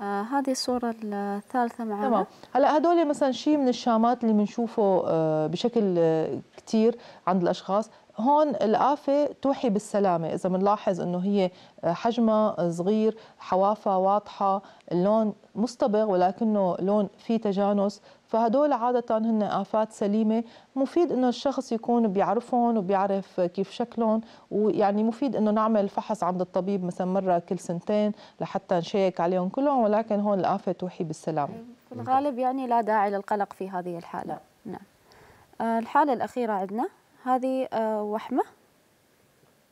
آه، هذه الصورة الثالثة معنا تمام هلا هدول مثلا شيء من الشامات اللي بنشوفه آه، بشكل آه، كثير عند الأشخاص هون الآفة توحي بالسلامة إذا بنلاحظ أنه هي حجمها صغير حوافها واضحة اللون مصطبغ ولكنه لون فيه تجانس فهدول عادة هن آفات سليمة مفيد إنه الشخص يكون بيعرفهم وبيعرف كيف شكلهم ويعني مفيد إنه نعمل فحص عند الطبيب مثلا مرة كل سنتين لحتى نشيك عليهم كلهم ولكن هون الآفة توحي بالسلام في الغالب يعني لا داعي للقلق في هذه الحالة نعم آه، الحالة الأخيرة عندنا هذه آه، وحمة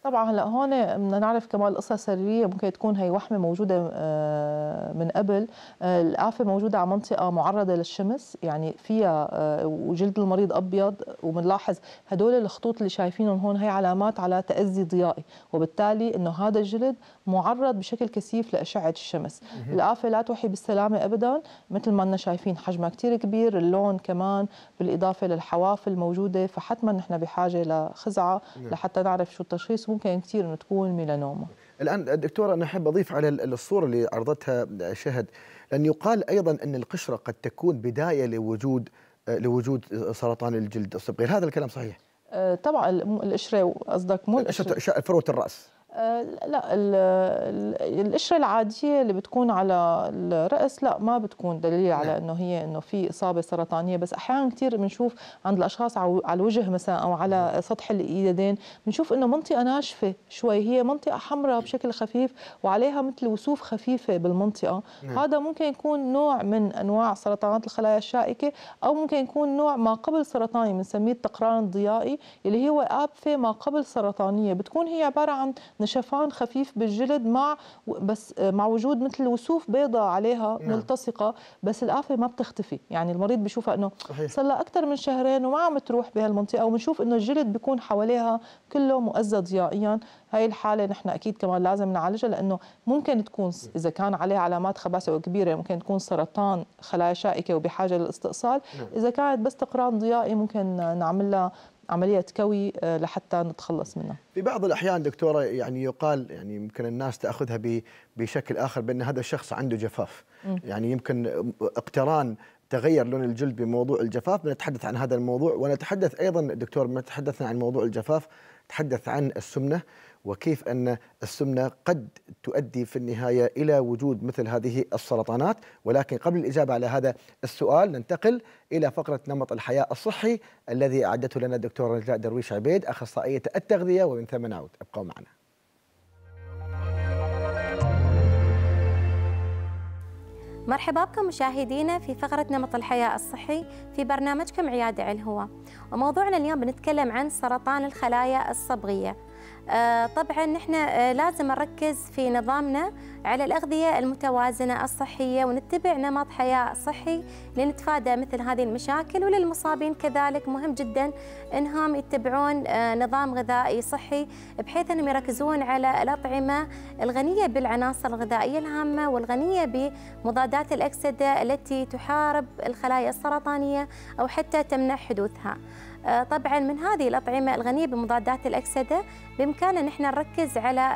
طبعا هلا هون بدنا نعرف كمان القصه سريه ممكن تكون هي وحمه موجوده آه، من قبل آه، الآفة موجوده على منطقه معرضه للشمس يعني فيها آه، وجلد المريض ابيض وبنلاحظ هدول الخطوط اللي شايفينهم هون هي علامات على تاذي ضيائي وبالتالي انه هذا الجلد معرض بشكل كثيف لأشعة الشمس الآفة لا توحي بالسلامة أبدا مثل ما أننا شايفين حجمها كثير كبير اللون كمان بالإضافة للحواف الموجودة فحتما نحن بحاجة لخزعة نعم. لحتى نعرف شو التشخيص ممكن كثير أنه تكون ميلانوما الآن دكتورة أنا أحب أضيف على الصورة اللي عرضتها شهد لأن يقال أيضا أن القشرة قد تكون بداية لوجود لوجود سرطان الجلد الصبغي هذا الكلام صحيح؟ أه، طبعا القشره قصدك مو القشره فروه الراس لا القشره العاديه اللي بتكون على الراس لا ما بتكون دليل على نعم. انه هي انه في اصابه سرطانيه بس احيانا كثير بنشوف عند الاشخاص على الوجه مثلا او على نعم. سطح اليدين بنشوف انه منطقه ناشفه شوي هي منطقه حمراء نعم. بشكل خفيف وعليها مثل وسوف خفيفه بالمنطقه هذا ممكن يكون نوع من انواع سرطانات الخلايا الشائكه او ممكن يكون نوع ما قبل سرطاني بنسميه التقران الضيائي اللي هو ابفه ما قبل سرطانيه بتكون هي عباره عن نشفان خفيف بالجلد مع بس آه، مع وجود مثل وسوف بيضاء عليها نعم. ملتصقه بس الآفة ما بتختفي يعني المريض بيشوفها انه صار لها اكثر من شهرين وما عم تروح بهالمنطقه وبنشوف انه الجلد بيكون حواليها كله مؤزد ضيائيا هاي الحاله نحن اكيد كمان لازم نعالجها لانه ممكن تكون اذا كان عليها علامات خباثه كبيره ممكن تكون سرطان خلايا شائكه وبحاجه للاستئصال نعم. اذا كانت بس تقران ضيائي ممكن نعمل لها عملية كوي آه، لحتى نتخلص منها في بعض الأحيان دكتورة يعني يقال يعني يمكن الناس تأخذها بشكل آخر بأن هذا الشخص عنده جفاف م. يعني يمكن اقتران تغير لون الجلد بموضوع الجفاف بنتحدث عن هذا الموضوع ونتحدث أيضا دكتور ما تحدثنا عن موضوع الجفاف تحدث عن السمنة وكيف أن السمنة قد تؤدي في النهاية إلى وجود مثل هذه السرطانات ولكن قبل الإجابة على هذا السؤال ننتقل إلى فقرة نمط الحياة الصحي الذي أعدته لنا الدكتور رجاء درويش عبيد أخصائية التغذية ومن ثم نعود ابقوا معنا مرحبا بكم مشاهدينا في فقرة نمط الحياة الصحي في برنامجكم عيادة على الهواء وموضوعنا اليوم بنتكلم عن سرطان الخلايا الصبغية آه، طبعا نحن آه، لازم نركز في نظامنا على الأغذية المتوازنة الصحية ونتبع نمط حياة صحي لنتفادى مثل هذه المشاكل وللمصابين كذلك مهم جدا أنهم يتبعون آه، نظام غذائي صحي بحيث أنهم يركزون على الأطعمة الغنية بالعناصر الغذائية الهامة والغنية بمضادات الأكسدة التي تحارب الخلايا السرطانية أو حتى تمنع حدوثها آه، طبعا من هذه الأطعمة الغنية بمضادات الأكسدة بإمكاننا نحن نركز على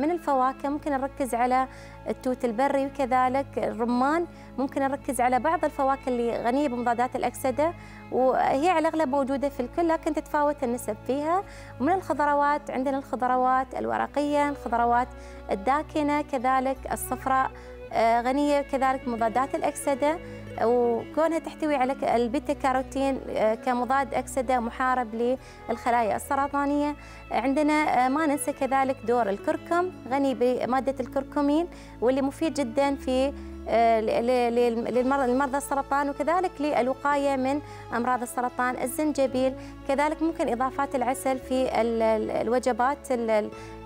من الفواكه ممكن نركز على التوت البري وكذلك الرمان ممكن نركز على بعض الفواكه اللي غنية بمضادات الأكسدة وهي على الأغلب موجودة في الكل لكن تتفاوت النسب فيها ومن الخضروات عندنا الخضروات الورقية الخضروات الداكنة كذلك الصفراء آه، غنية كذلك بمضادات الأكسدة وكونها تحتوي على البيتا كاروتين آه، كمضاد أكسدة محارب للخلايا السرطانية عندنا آه، ما ننسى كذلك دور الكركم غني بمادة الكركمين واللي مفيد جدا في آه، للمرضى السرطان وكذلك للوقاية من أمراض السرطان الزنجبيل كذلك ممكن إضافات العسل في الوجبات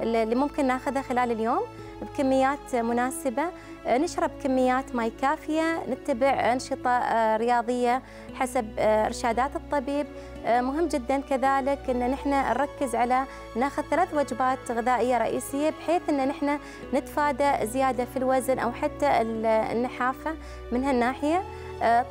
اللي ممكن ناخذها خلال اليوم بكميات مناسبة آه، نشرب كميات ماء كافية نتبع أنشطة آه، رياضية حسب آه، إرشادات الطبيب مهم جدا كذلك أن نحن نركز على ناخذ ثلاث وجبات غذائية رئيسية بحيث أن نحن نتفادى زيادة في الوزن أو حتى النحافة من هالناحية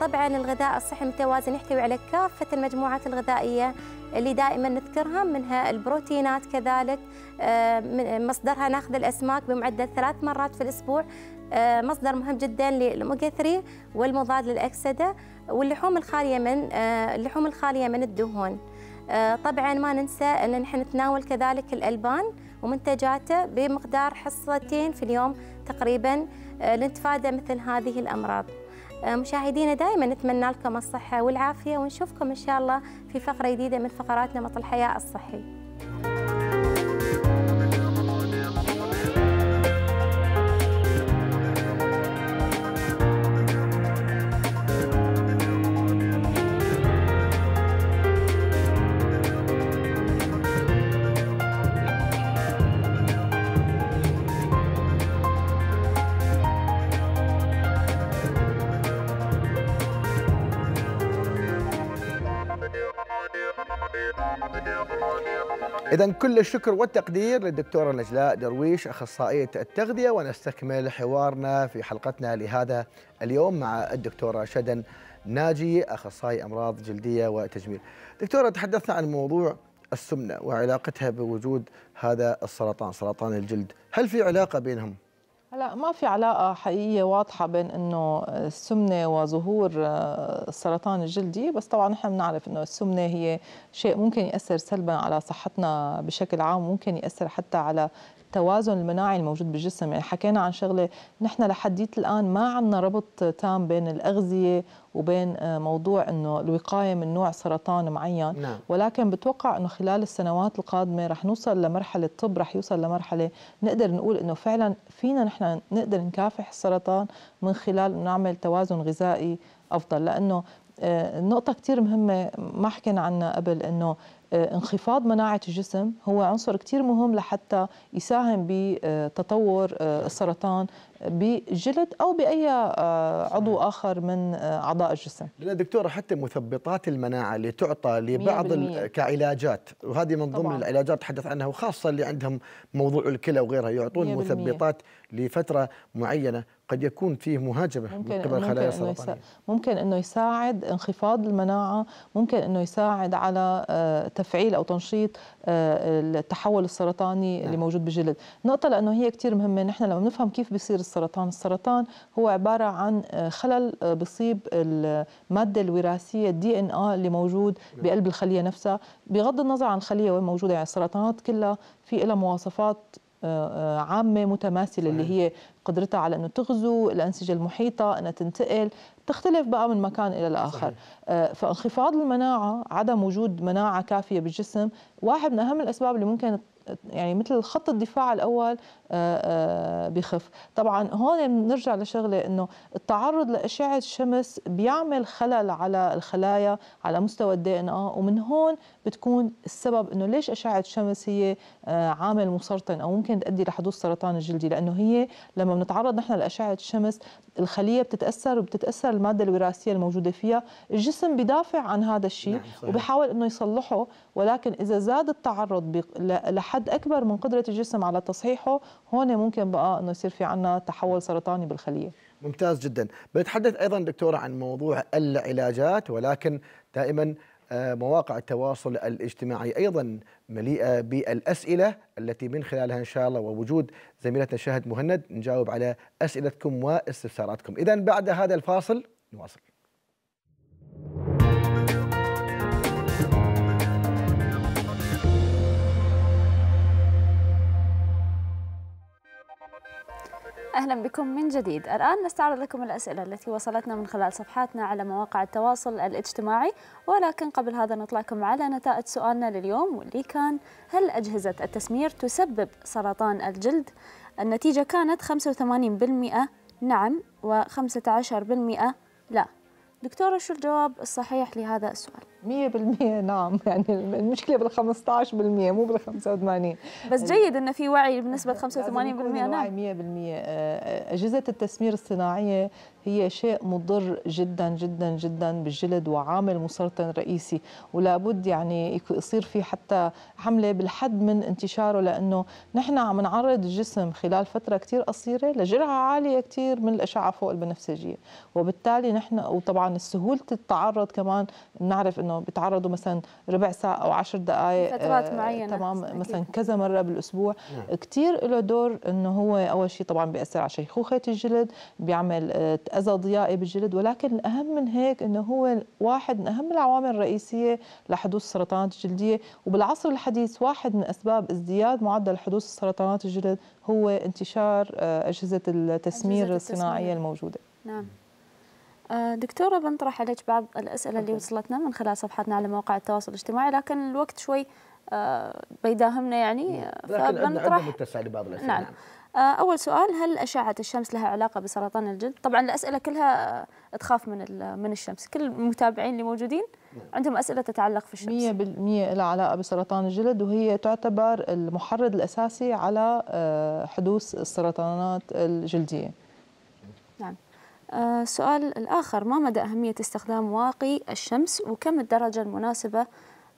طبعا الغذاء الصحي المتوازن يحتوي على كافة المجموعات الغذائية اللي دائما نذكرها منها البروتينات كذلك آه، مصدرها ناخذ الأسماك بمعدل ثلاث مرات في الأسبوع آه، مصدر مهم جدا للأوميجا 3 والمضاد للأكسدة واللحوم الخالية من آه، اللحوم الخالية من الدهون طبعا ما ننسى أن نحن نتناول كذلك الألبان ومنتجاته بمقدار حصتين في اليوم تقريبا لنتفادى مثل هذه الأمراض مشاهدينا دائما نتمنى لكم الصحة والعافية ونشوفكم إن شاء الله في فقرة جديدة من فقرات نمط الحياة الصحي إذا كل الشكر والتقدير للدكتورة نجلاء درويش أخصائية التغذية ونستكمل حوارنا في حلقتنا لهذا اليوم مع الدكتورة شدن ناجي أخصائي أمراض جلدية وتجميل دكتورة تحدثنا عن موضوع السمنة وعلاقتها بوجود هذا السرطان سرطان الجلد هل في علاقة بينهم؟ هلا ما في علاقه حقيقيه واضحه بين انه السمنه وظهور آه، السرطان الجلدي بس طبعا نحن بنعرف انه السمنه هي شيء ممكن ياثر سلبا على صحتنا بشكل عام ممكن ياثر حتى على التوازن المناعي الموجود بالجسم يعني حكينا عن شغله نحن لحديت الان ما عندنا ربط تام بين الاغذيه وبين آه، موضوع انه الوقايه من نوع سرطان معين نعم. ولكن بتوقع انه خلال السنوات القادمه رح نوصل لمرحله الطب رح يوصل لمرحله نقدر نقول انه فعلا فينا نحن نقدر نكافح السرطان من خلال نعمل توازن غذائي افضل لانه آه، نقطة كتير مهمة ما حكينا عنها قبل انه آه، انخفاض مناعة الجسم هو عنصر كتير مهم لحتى يساهم بتطور آه، السرطان بجلد او باي آه، عضو اخر من آه، اعضاء الجسم. لان دكتوره حتى مثبطات المناعه اللي تعطى لبعض كعلاجات وهذه من ضمن طبعاً. العلاجات تحدث عنها وخاصه اللي عندهم موضوع الكلى وغيرها يعطون مثبطات لفتره معينه قد يكون فيه مهاجمه ممكن من قبل خلايا سرطانيه ممكن انه يساعد انخفاض المناعه ممكن انه يساعد على آه، تفعيل او تنشيط التحول السرطاني نعم. اللي موجود بالجلد نقطه لانه هي كثير مهمه نحن لما بنفهم كيف بيصير السرطان السرطان هو عبارة عن آه، خلل آه، بصيب المادة الوراثية الدي ان اي اللي موجود بقلب الخلية نفسها بغض النظر عن الخلية وين موجودة يعني السرطانات كلها في لها مواصفات آه، عامة متماثلة اللي هي قدرتها على أنه تغزو الأنسجة المحيطة أنها تنتقل تختلف بقى من مكان إلى الآخر صحيح. فانخفاض المناعة عدم وجود مناعة كافية بالجسم واحد من أهم الأسباب اللي ممكن يعني مثل خط الدفاع الاول آه، آه، بخف طبعا هون بنرجع لشغله انه التعرض لاشعه الشمس بيعمل خلل على الخلايا على مستوى الدي ان اه ومن هون بتكون السبب انه ليش اشعه الشمس هي آه، عامل مسرطن او ممكن تؤدي لحدوث سرطان الجلدي لانه هي لما بنتعرض نحن لاشعه الشمس الخليه بتتاثر وبتتاثر الماده الوراثيه الموجوده فيها الجسم بدافع عن هذا الشيء نعم وبحاول انه يصلحه ولكن اذا زاد التعرض لحد اكبر من قدره الجسم على تصحيحه هون ممكن بقى انه يصير في عندنا تحول سرطاني بالخليه ممتاز جدا بنتحدث ايضا دكتوره عن موضوع العلاجات ولكن دائما آه، مواقع التواصل الاجتماعي أيضا مليئة بالأسئلة التي من خلالها إن شاء الله ووجود زميلتنا شاهد مهند نجاوب على أسئلتكم واستفساراتكم إذا بعد هذا الفاصل نواصل أهلا بكم من جديد الآن نستعرض لكم الأسئلة التي وصلتنا من خلال صفحاتنا على مواقع التواصل الاجتماعي ولكن قبل هذا نطلعكم على نتائج سؤالنا لليوم واللي كان هل أجهزة التسمير تسبب سرطان الجلد؟ النتيجة كانت 85% نعم و15% لا دكتورة شو الجواب الصحيح لهذا السؤال؟ 100% نعم <laughs> يعني المشكله بال 15% مو بال 85 بس جيد انه في وعي بنسبه 85% نعم 100% اجهزه التسمير الصناعيه هي شيء مضر جدا جدا جدا بالجلد وعامل مسرطن رئيسي ولا بد يعني يصير في حتى حمله بالحد من انتشاره لانه نحن عم نعرض الجسم خلال فتره كثير قصيره لجرعه عاليه كثير من الاشعه فوق البنفسجيه وبالتالي نحن وطبعا سهوله التعرض كمان بنعرف انه بيتعرضوا مثلا ربع ساعه او عشر دقائق فترات آه، معينه تمام مثلا كذا مره بالاسبوع نعم. كثير له دور انه هو اول شيء طبعا بياثر على شيخوخه الجلد بيعمل آه، أذى ضيائي بالجلد ولكن الأهم من هيك أنه هو واحد من أهم العوامل الرئيسية لحدوث السرطانات الجلدية وبالعصر الحديث واحد من أسباب ازدياد معدل حدوث سرطانات الجلد هو انتشار آه، أجهزة التسمير أجهزة الصناعية الموجودة نعم آه، دكتورة بنطرح عليك بعض الأسئلة اللي وصلتنا من خلال صفحتنا على مواقع التواصل الاجتماعي لكن الوقت شوي آه، بيداهمنا يعني نعم. فبنطرح لكن فبنطرح عندنا متسع لبعض الأسئلة نعم. نعم. آه، اول سؤال هل اشعه الشمس لها علاقه بسرطان الجلد طبعا الاسئله كلها آه، تخاف من من الشمس كل المتابعين اللي موجودين نعم. عندهم اسئله تتعلق في الشمس 100% لها علاقه بسرطان الجلد وهي تعتبر المحرض الاساسي على آه، حدوث السرطانات الجلديه نعم السؤال الاخر ما مدى اهميه استخدام واقي الشمس وكم الدرجه المناسبه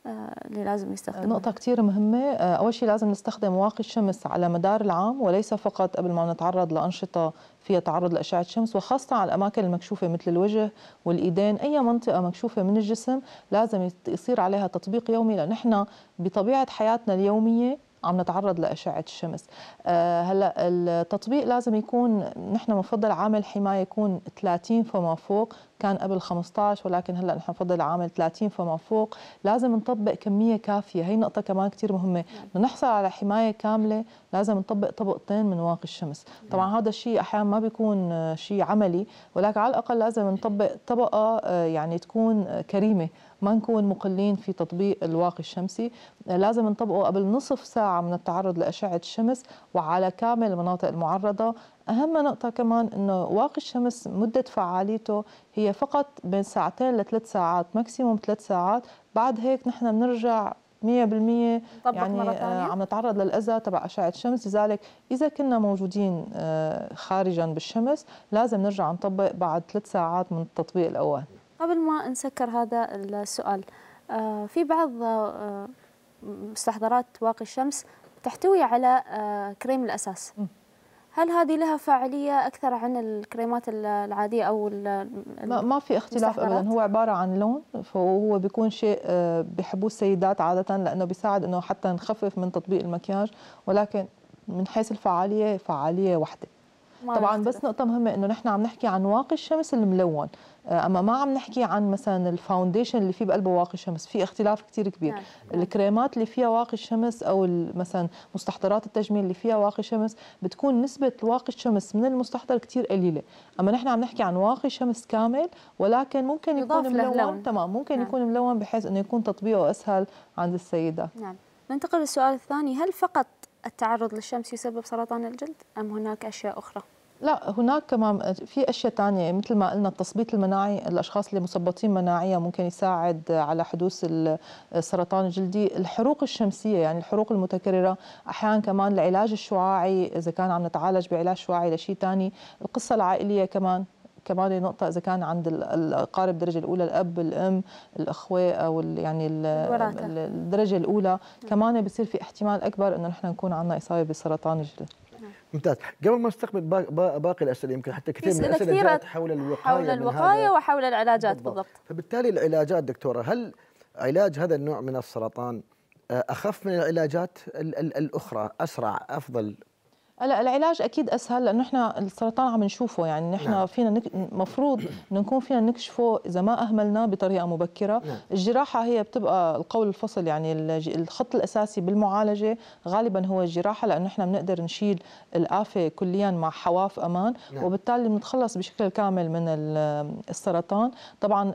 آه، اللي لازم يستخدمها نقطة كثير مهمة آه، أول شيء لازم نستخدم واقي الشمس على مدار العام وليس فقط قبل ما نتعرض لأنشطة فيها تعرض لأشعة شمس وخاصة على الأماكن المكشوفة مثل الوجه والإيدين أي منطقة مكشوفة من الجسم لازم يصير عليها تطبيق يومي لأن إحنا بطبيعة حياتنا اليومية عم نتعرض لأشعة الشمس آه، هلا التطبيق لازم يكون نحن بنفضل عامل حماية يكون 30 فما فوق كان قبل 15 ولكن هلا نحن نفضل عامل 30 فما فوق لازم نطبق كميه كافيه هي نقطه كمان كثير مهمه لنحصل على حمايه كامله لازم نطبق طبقتين من واقي الشمس طبعا هذا الشيء احيانا ما بيكون آه، شيء عملي ولكن على الاقل لازم نطبق طبقه آه، يعني تكون آه، كريمه ما نكون مقلين في تطبيق الواقي الشمسي لازم نطبقه قبل نصف ساعة من التعرض لأشعة الشمس وعلى كامل المناطق المعرضة أهم نقطة كمان أنه واقي الشمس مدة فعاليته هي فقط بين ساعتين لثلاث ساعات ماكسيموم ثلاث ساعات بعد هيك نحن بنرجع 100% يعني آه، عم نتعرض للاذى تبع اشعه الشمس لذلك اذا كنا موجودين آه، خارجا بالشمس لازم نرجع نطبق بعد ثلاث ساعات من التطبيق الاول قبل ما نسكر هذا السؤال آه، في بعض مستحضرات واقي الشمس تحتوي على كريم الاساس هل هذه لها فعاليه اكثر عن الكريمات العاديه او ما في اختلاف ابدا هو عباره عن لون فهو بيكون شيء آه، بحبوه السيدات عاده لانه بيساعد انه حتى نخفف من تطبيق المكياج ولكن من حيث الفعاليه فعاليه واحده طبعا بس نقطه مهمه انه نحن عم نحكي عن واقي الشمس الملون آه، اما ما عم نحكي عن مثلا الفاونديشن اللي فيه بقلبه واقي شمس في اختلاف كثير كبير نعم. الكريمات اللي فيها واقي الشمس او مثلا مستحضرات التجميل اللي فيها واقي الشمس بتكون نسبه واقي الشمس من المستحضر كثير قليله اما نحن عم نحكي عن واقي شمس كامل ولكن ممكن يكون ملون لون. تمام ممكن نعم. يكون ملون بحيث انه يكون تطبيقه اسهل عند السيدات نعم ننتقل للسؤال الثاني هل فقط التعرض للشمس يسبب سرطان الجلد ام هناك اشياء اخرى لا هناك كمان في اشياء تانية مثل ما قلنا التثبيط المناعي الاشخاص اللي مثبطين مناعيا ممكن يساعد على حدوث السرطان الجلدي الحروق الشمسيه يعني الحروق المتكرره احيانا كمان العلاج الشعاعي اذا كان عم نتعالج بعلاج شعاعي لشيء ثاني القصه العائليه كمان كمان نقطه اذا كان عند الأقارب الدرجه الاولى الاب الام الاخوه او يعني الدرجه الاولى نعم. كمان بصير في احتمال اكبر انه نحن نكون عندنا اصابه بسرطان الجلد نعم. ممتاز قبل ما نستقبل باقي الاسئله يمكن حتى كثير من الاسئله جاءت حول الوقايه حول الوقايه وحول العلاجات بالضبط. بالضبط فبالتالي العلاجات دكتوره هل علاج هذا النوع من السرطان آه، اخف من العلاجات الاخرى اسرع افضل هلا العلاج اكيد اسهل لانه احنا السرطان عم نشوفه يعني نحن نعم. فينا نك... انه نكون فينا نكشفه اذا ما اهملناه بطريقه مبكره نعم. الجراحه هي بتبقى القول الفصل يعني الخط الاساسي بالمعالجه غالبا هو الجراحه لانه احنا بنقدر نشيل الافه كليا مع حواف امان نعم. وبالتالي بنتخلص بشكل كامل من السرطان طبعا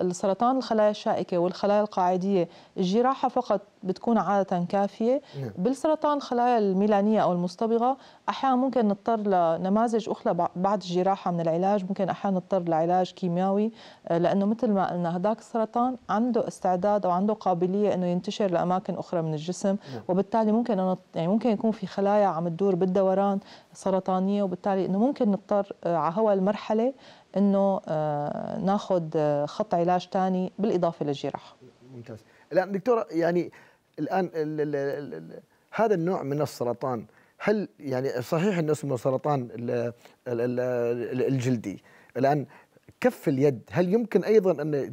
السرطان الخلايا الشائكه والخلايا القاعديه الجراحه فقط بتكون عاده كافيه نعم. بالسرطان الخلايا الميلانيه او المصطبغه احيانا ممكن نضطر لنماذج اخرى بعد الجراحه من العلاج ممكن احيانا نضطر لعلاج كيماوي آه، لانه مثل ما قلنا هذاك السرطان عنده استعداد او عنده قابليه انه ينتشر لاماكن اخرى من الجسم نعم. وبالتالي ممكن أنه يعني ممكن يكون في خلايا عم تدور بالدوران سرطانيه وبالتالي انه ممكن نضطر آه، على هوا المرحله انه آه، ناخذ خط علاج ثاني بالاضافه للجراحه ممتاز الان دكتوره يعني الان هذا النوع من السرطان هل يعني صحيح انه اسمه سرطان الجلدي الان كف اليد هل يمكن ايضا ان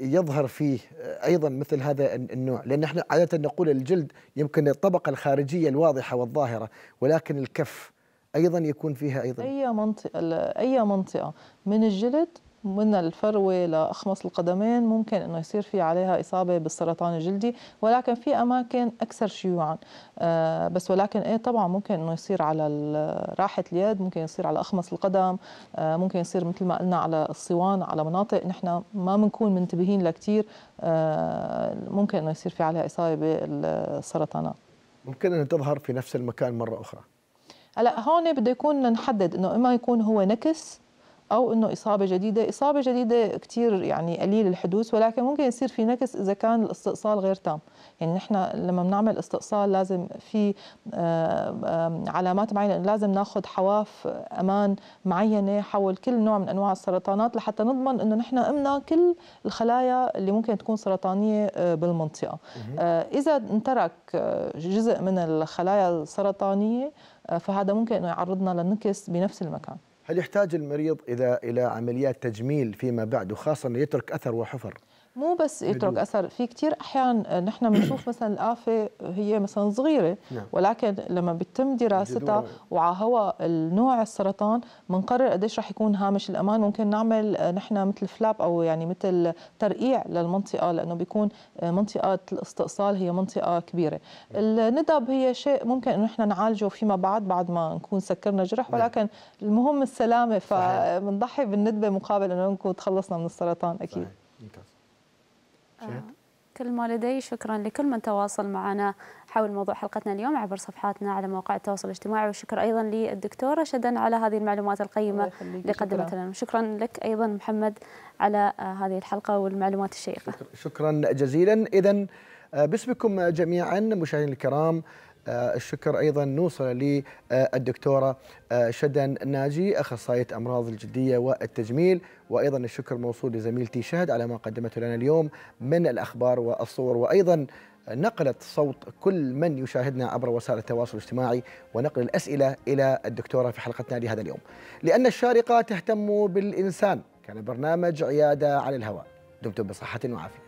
يظهر فيه ايضا مثل هذا النوع لان احنا عاده نقول الجلد يمكن الطبقه الخارجيه الواضحه والظاهره ولكن الكف ايضا يكون فيها ايضا اي منطقه اي منطقه من الجلد من الفروة لأخمص القدمين ممكن أنه يصير في عليها إصابة بالسرطان الجلدي ولكن في أماكن أكثر شيوعا آه، بس ولكن إيه طبعا ممكن أنه يصير على راحة اليد ممكن يصير على أخمص القدم آه، ممكن يصير مثل ما قلنا على الصوان على مناطق نحن ما بنكون منتبهين لكتير آه، ممكن أنه يصير في عليها إصابة بالسرطانات ممكن أن تظهر في نفس المكان مرة أخرى هلا هون بده يكون نحدد انه اما يكون هو نكس او انه اصابه جديده، اصابه جديده كثير يعني قليل الحدوث ولكن ممكن يصير في نكس اذا كان الاستئصال غير تام، يعني نحن لما بنعمل استئصال لازم في آه، علامات معينه لازم ناخذ حواف امان معينه حول كل نوع من انواع السرطانات لحتى نضمن انه نحن امنا كل الخلايا اللي ممكن تكون سرطانيه آه، بالمنطقه. آه، اذا انترك جزء من الخلايا السرطانيه فهذا ممكن انه يعرضنا للنكس بنفس المكان. هل يحتاج المريض إذا إلى عمليات تجميل فيما بعد وخاصة أنه يترك أثر وحفر مو بس يترك اثر في كثير احيان آه، نحن <coughs> بنشوف مثلا الافه هي مثلا صغيره نعم. ولكن لما بتم دراستها وعلى هوا النوع السرطان بنقرر قديش رح يكون هامش الامان ممكن نعمل آه، نحن مثل فلاب او يعني مثل ترقيع للمنطقه لانه بيكون آه، منطقه الاستئصال هي منطقه كبيره نعم. الندب هي شيء ممكن انه نحن نعالجه فيما بعد بعد ما نكون سكرنا جرح نعم. ولكن المهم السلامه فبنضحي بالندبه مقابل انه نكون تخلصنا من السرطان اكيد صحيح. آه. كل ما لدي شكرا لكل من تواصل معنا حول موضوع حلقتنا اليوم عبر صفحاتنا على مواقع التواصل الاجتماعي والشكر ايضا للدكتوره شدن على هذه المعلومات القيمه اللي قدمتها لنا شكرا لك ايضا محمد على آه، هذه الحلقه والمعلومات الشيقه شكرا جزيلا اذا آه، باسمكم جميعا مشاهدينا الكرام آه، الشكر ايضا نوصل للدكتوره آه، شدن ناجي اخصائيه امراض الجديه والتجميل وايضا الشكر موصول لزميلتي شهد على ما قدمته لنا اليوم من الاخبار والصور وايضا نقلت صوت كل من يشاهدنا عبر وسائل التواصل الاجتماعي ونقل الاسئله الى الدكتوره في حلقتنا لهذا اليوم. لان الشارقه تهتم بالانسان، كان برنامج عياده على الهواء. دمتم بصحه وعافيه.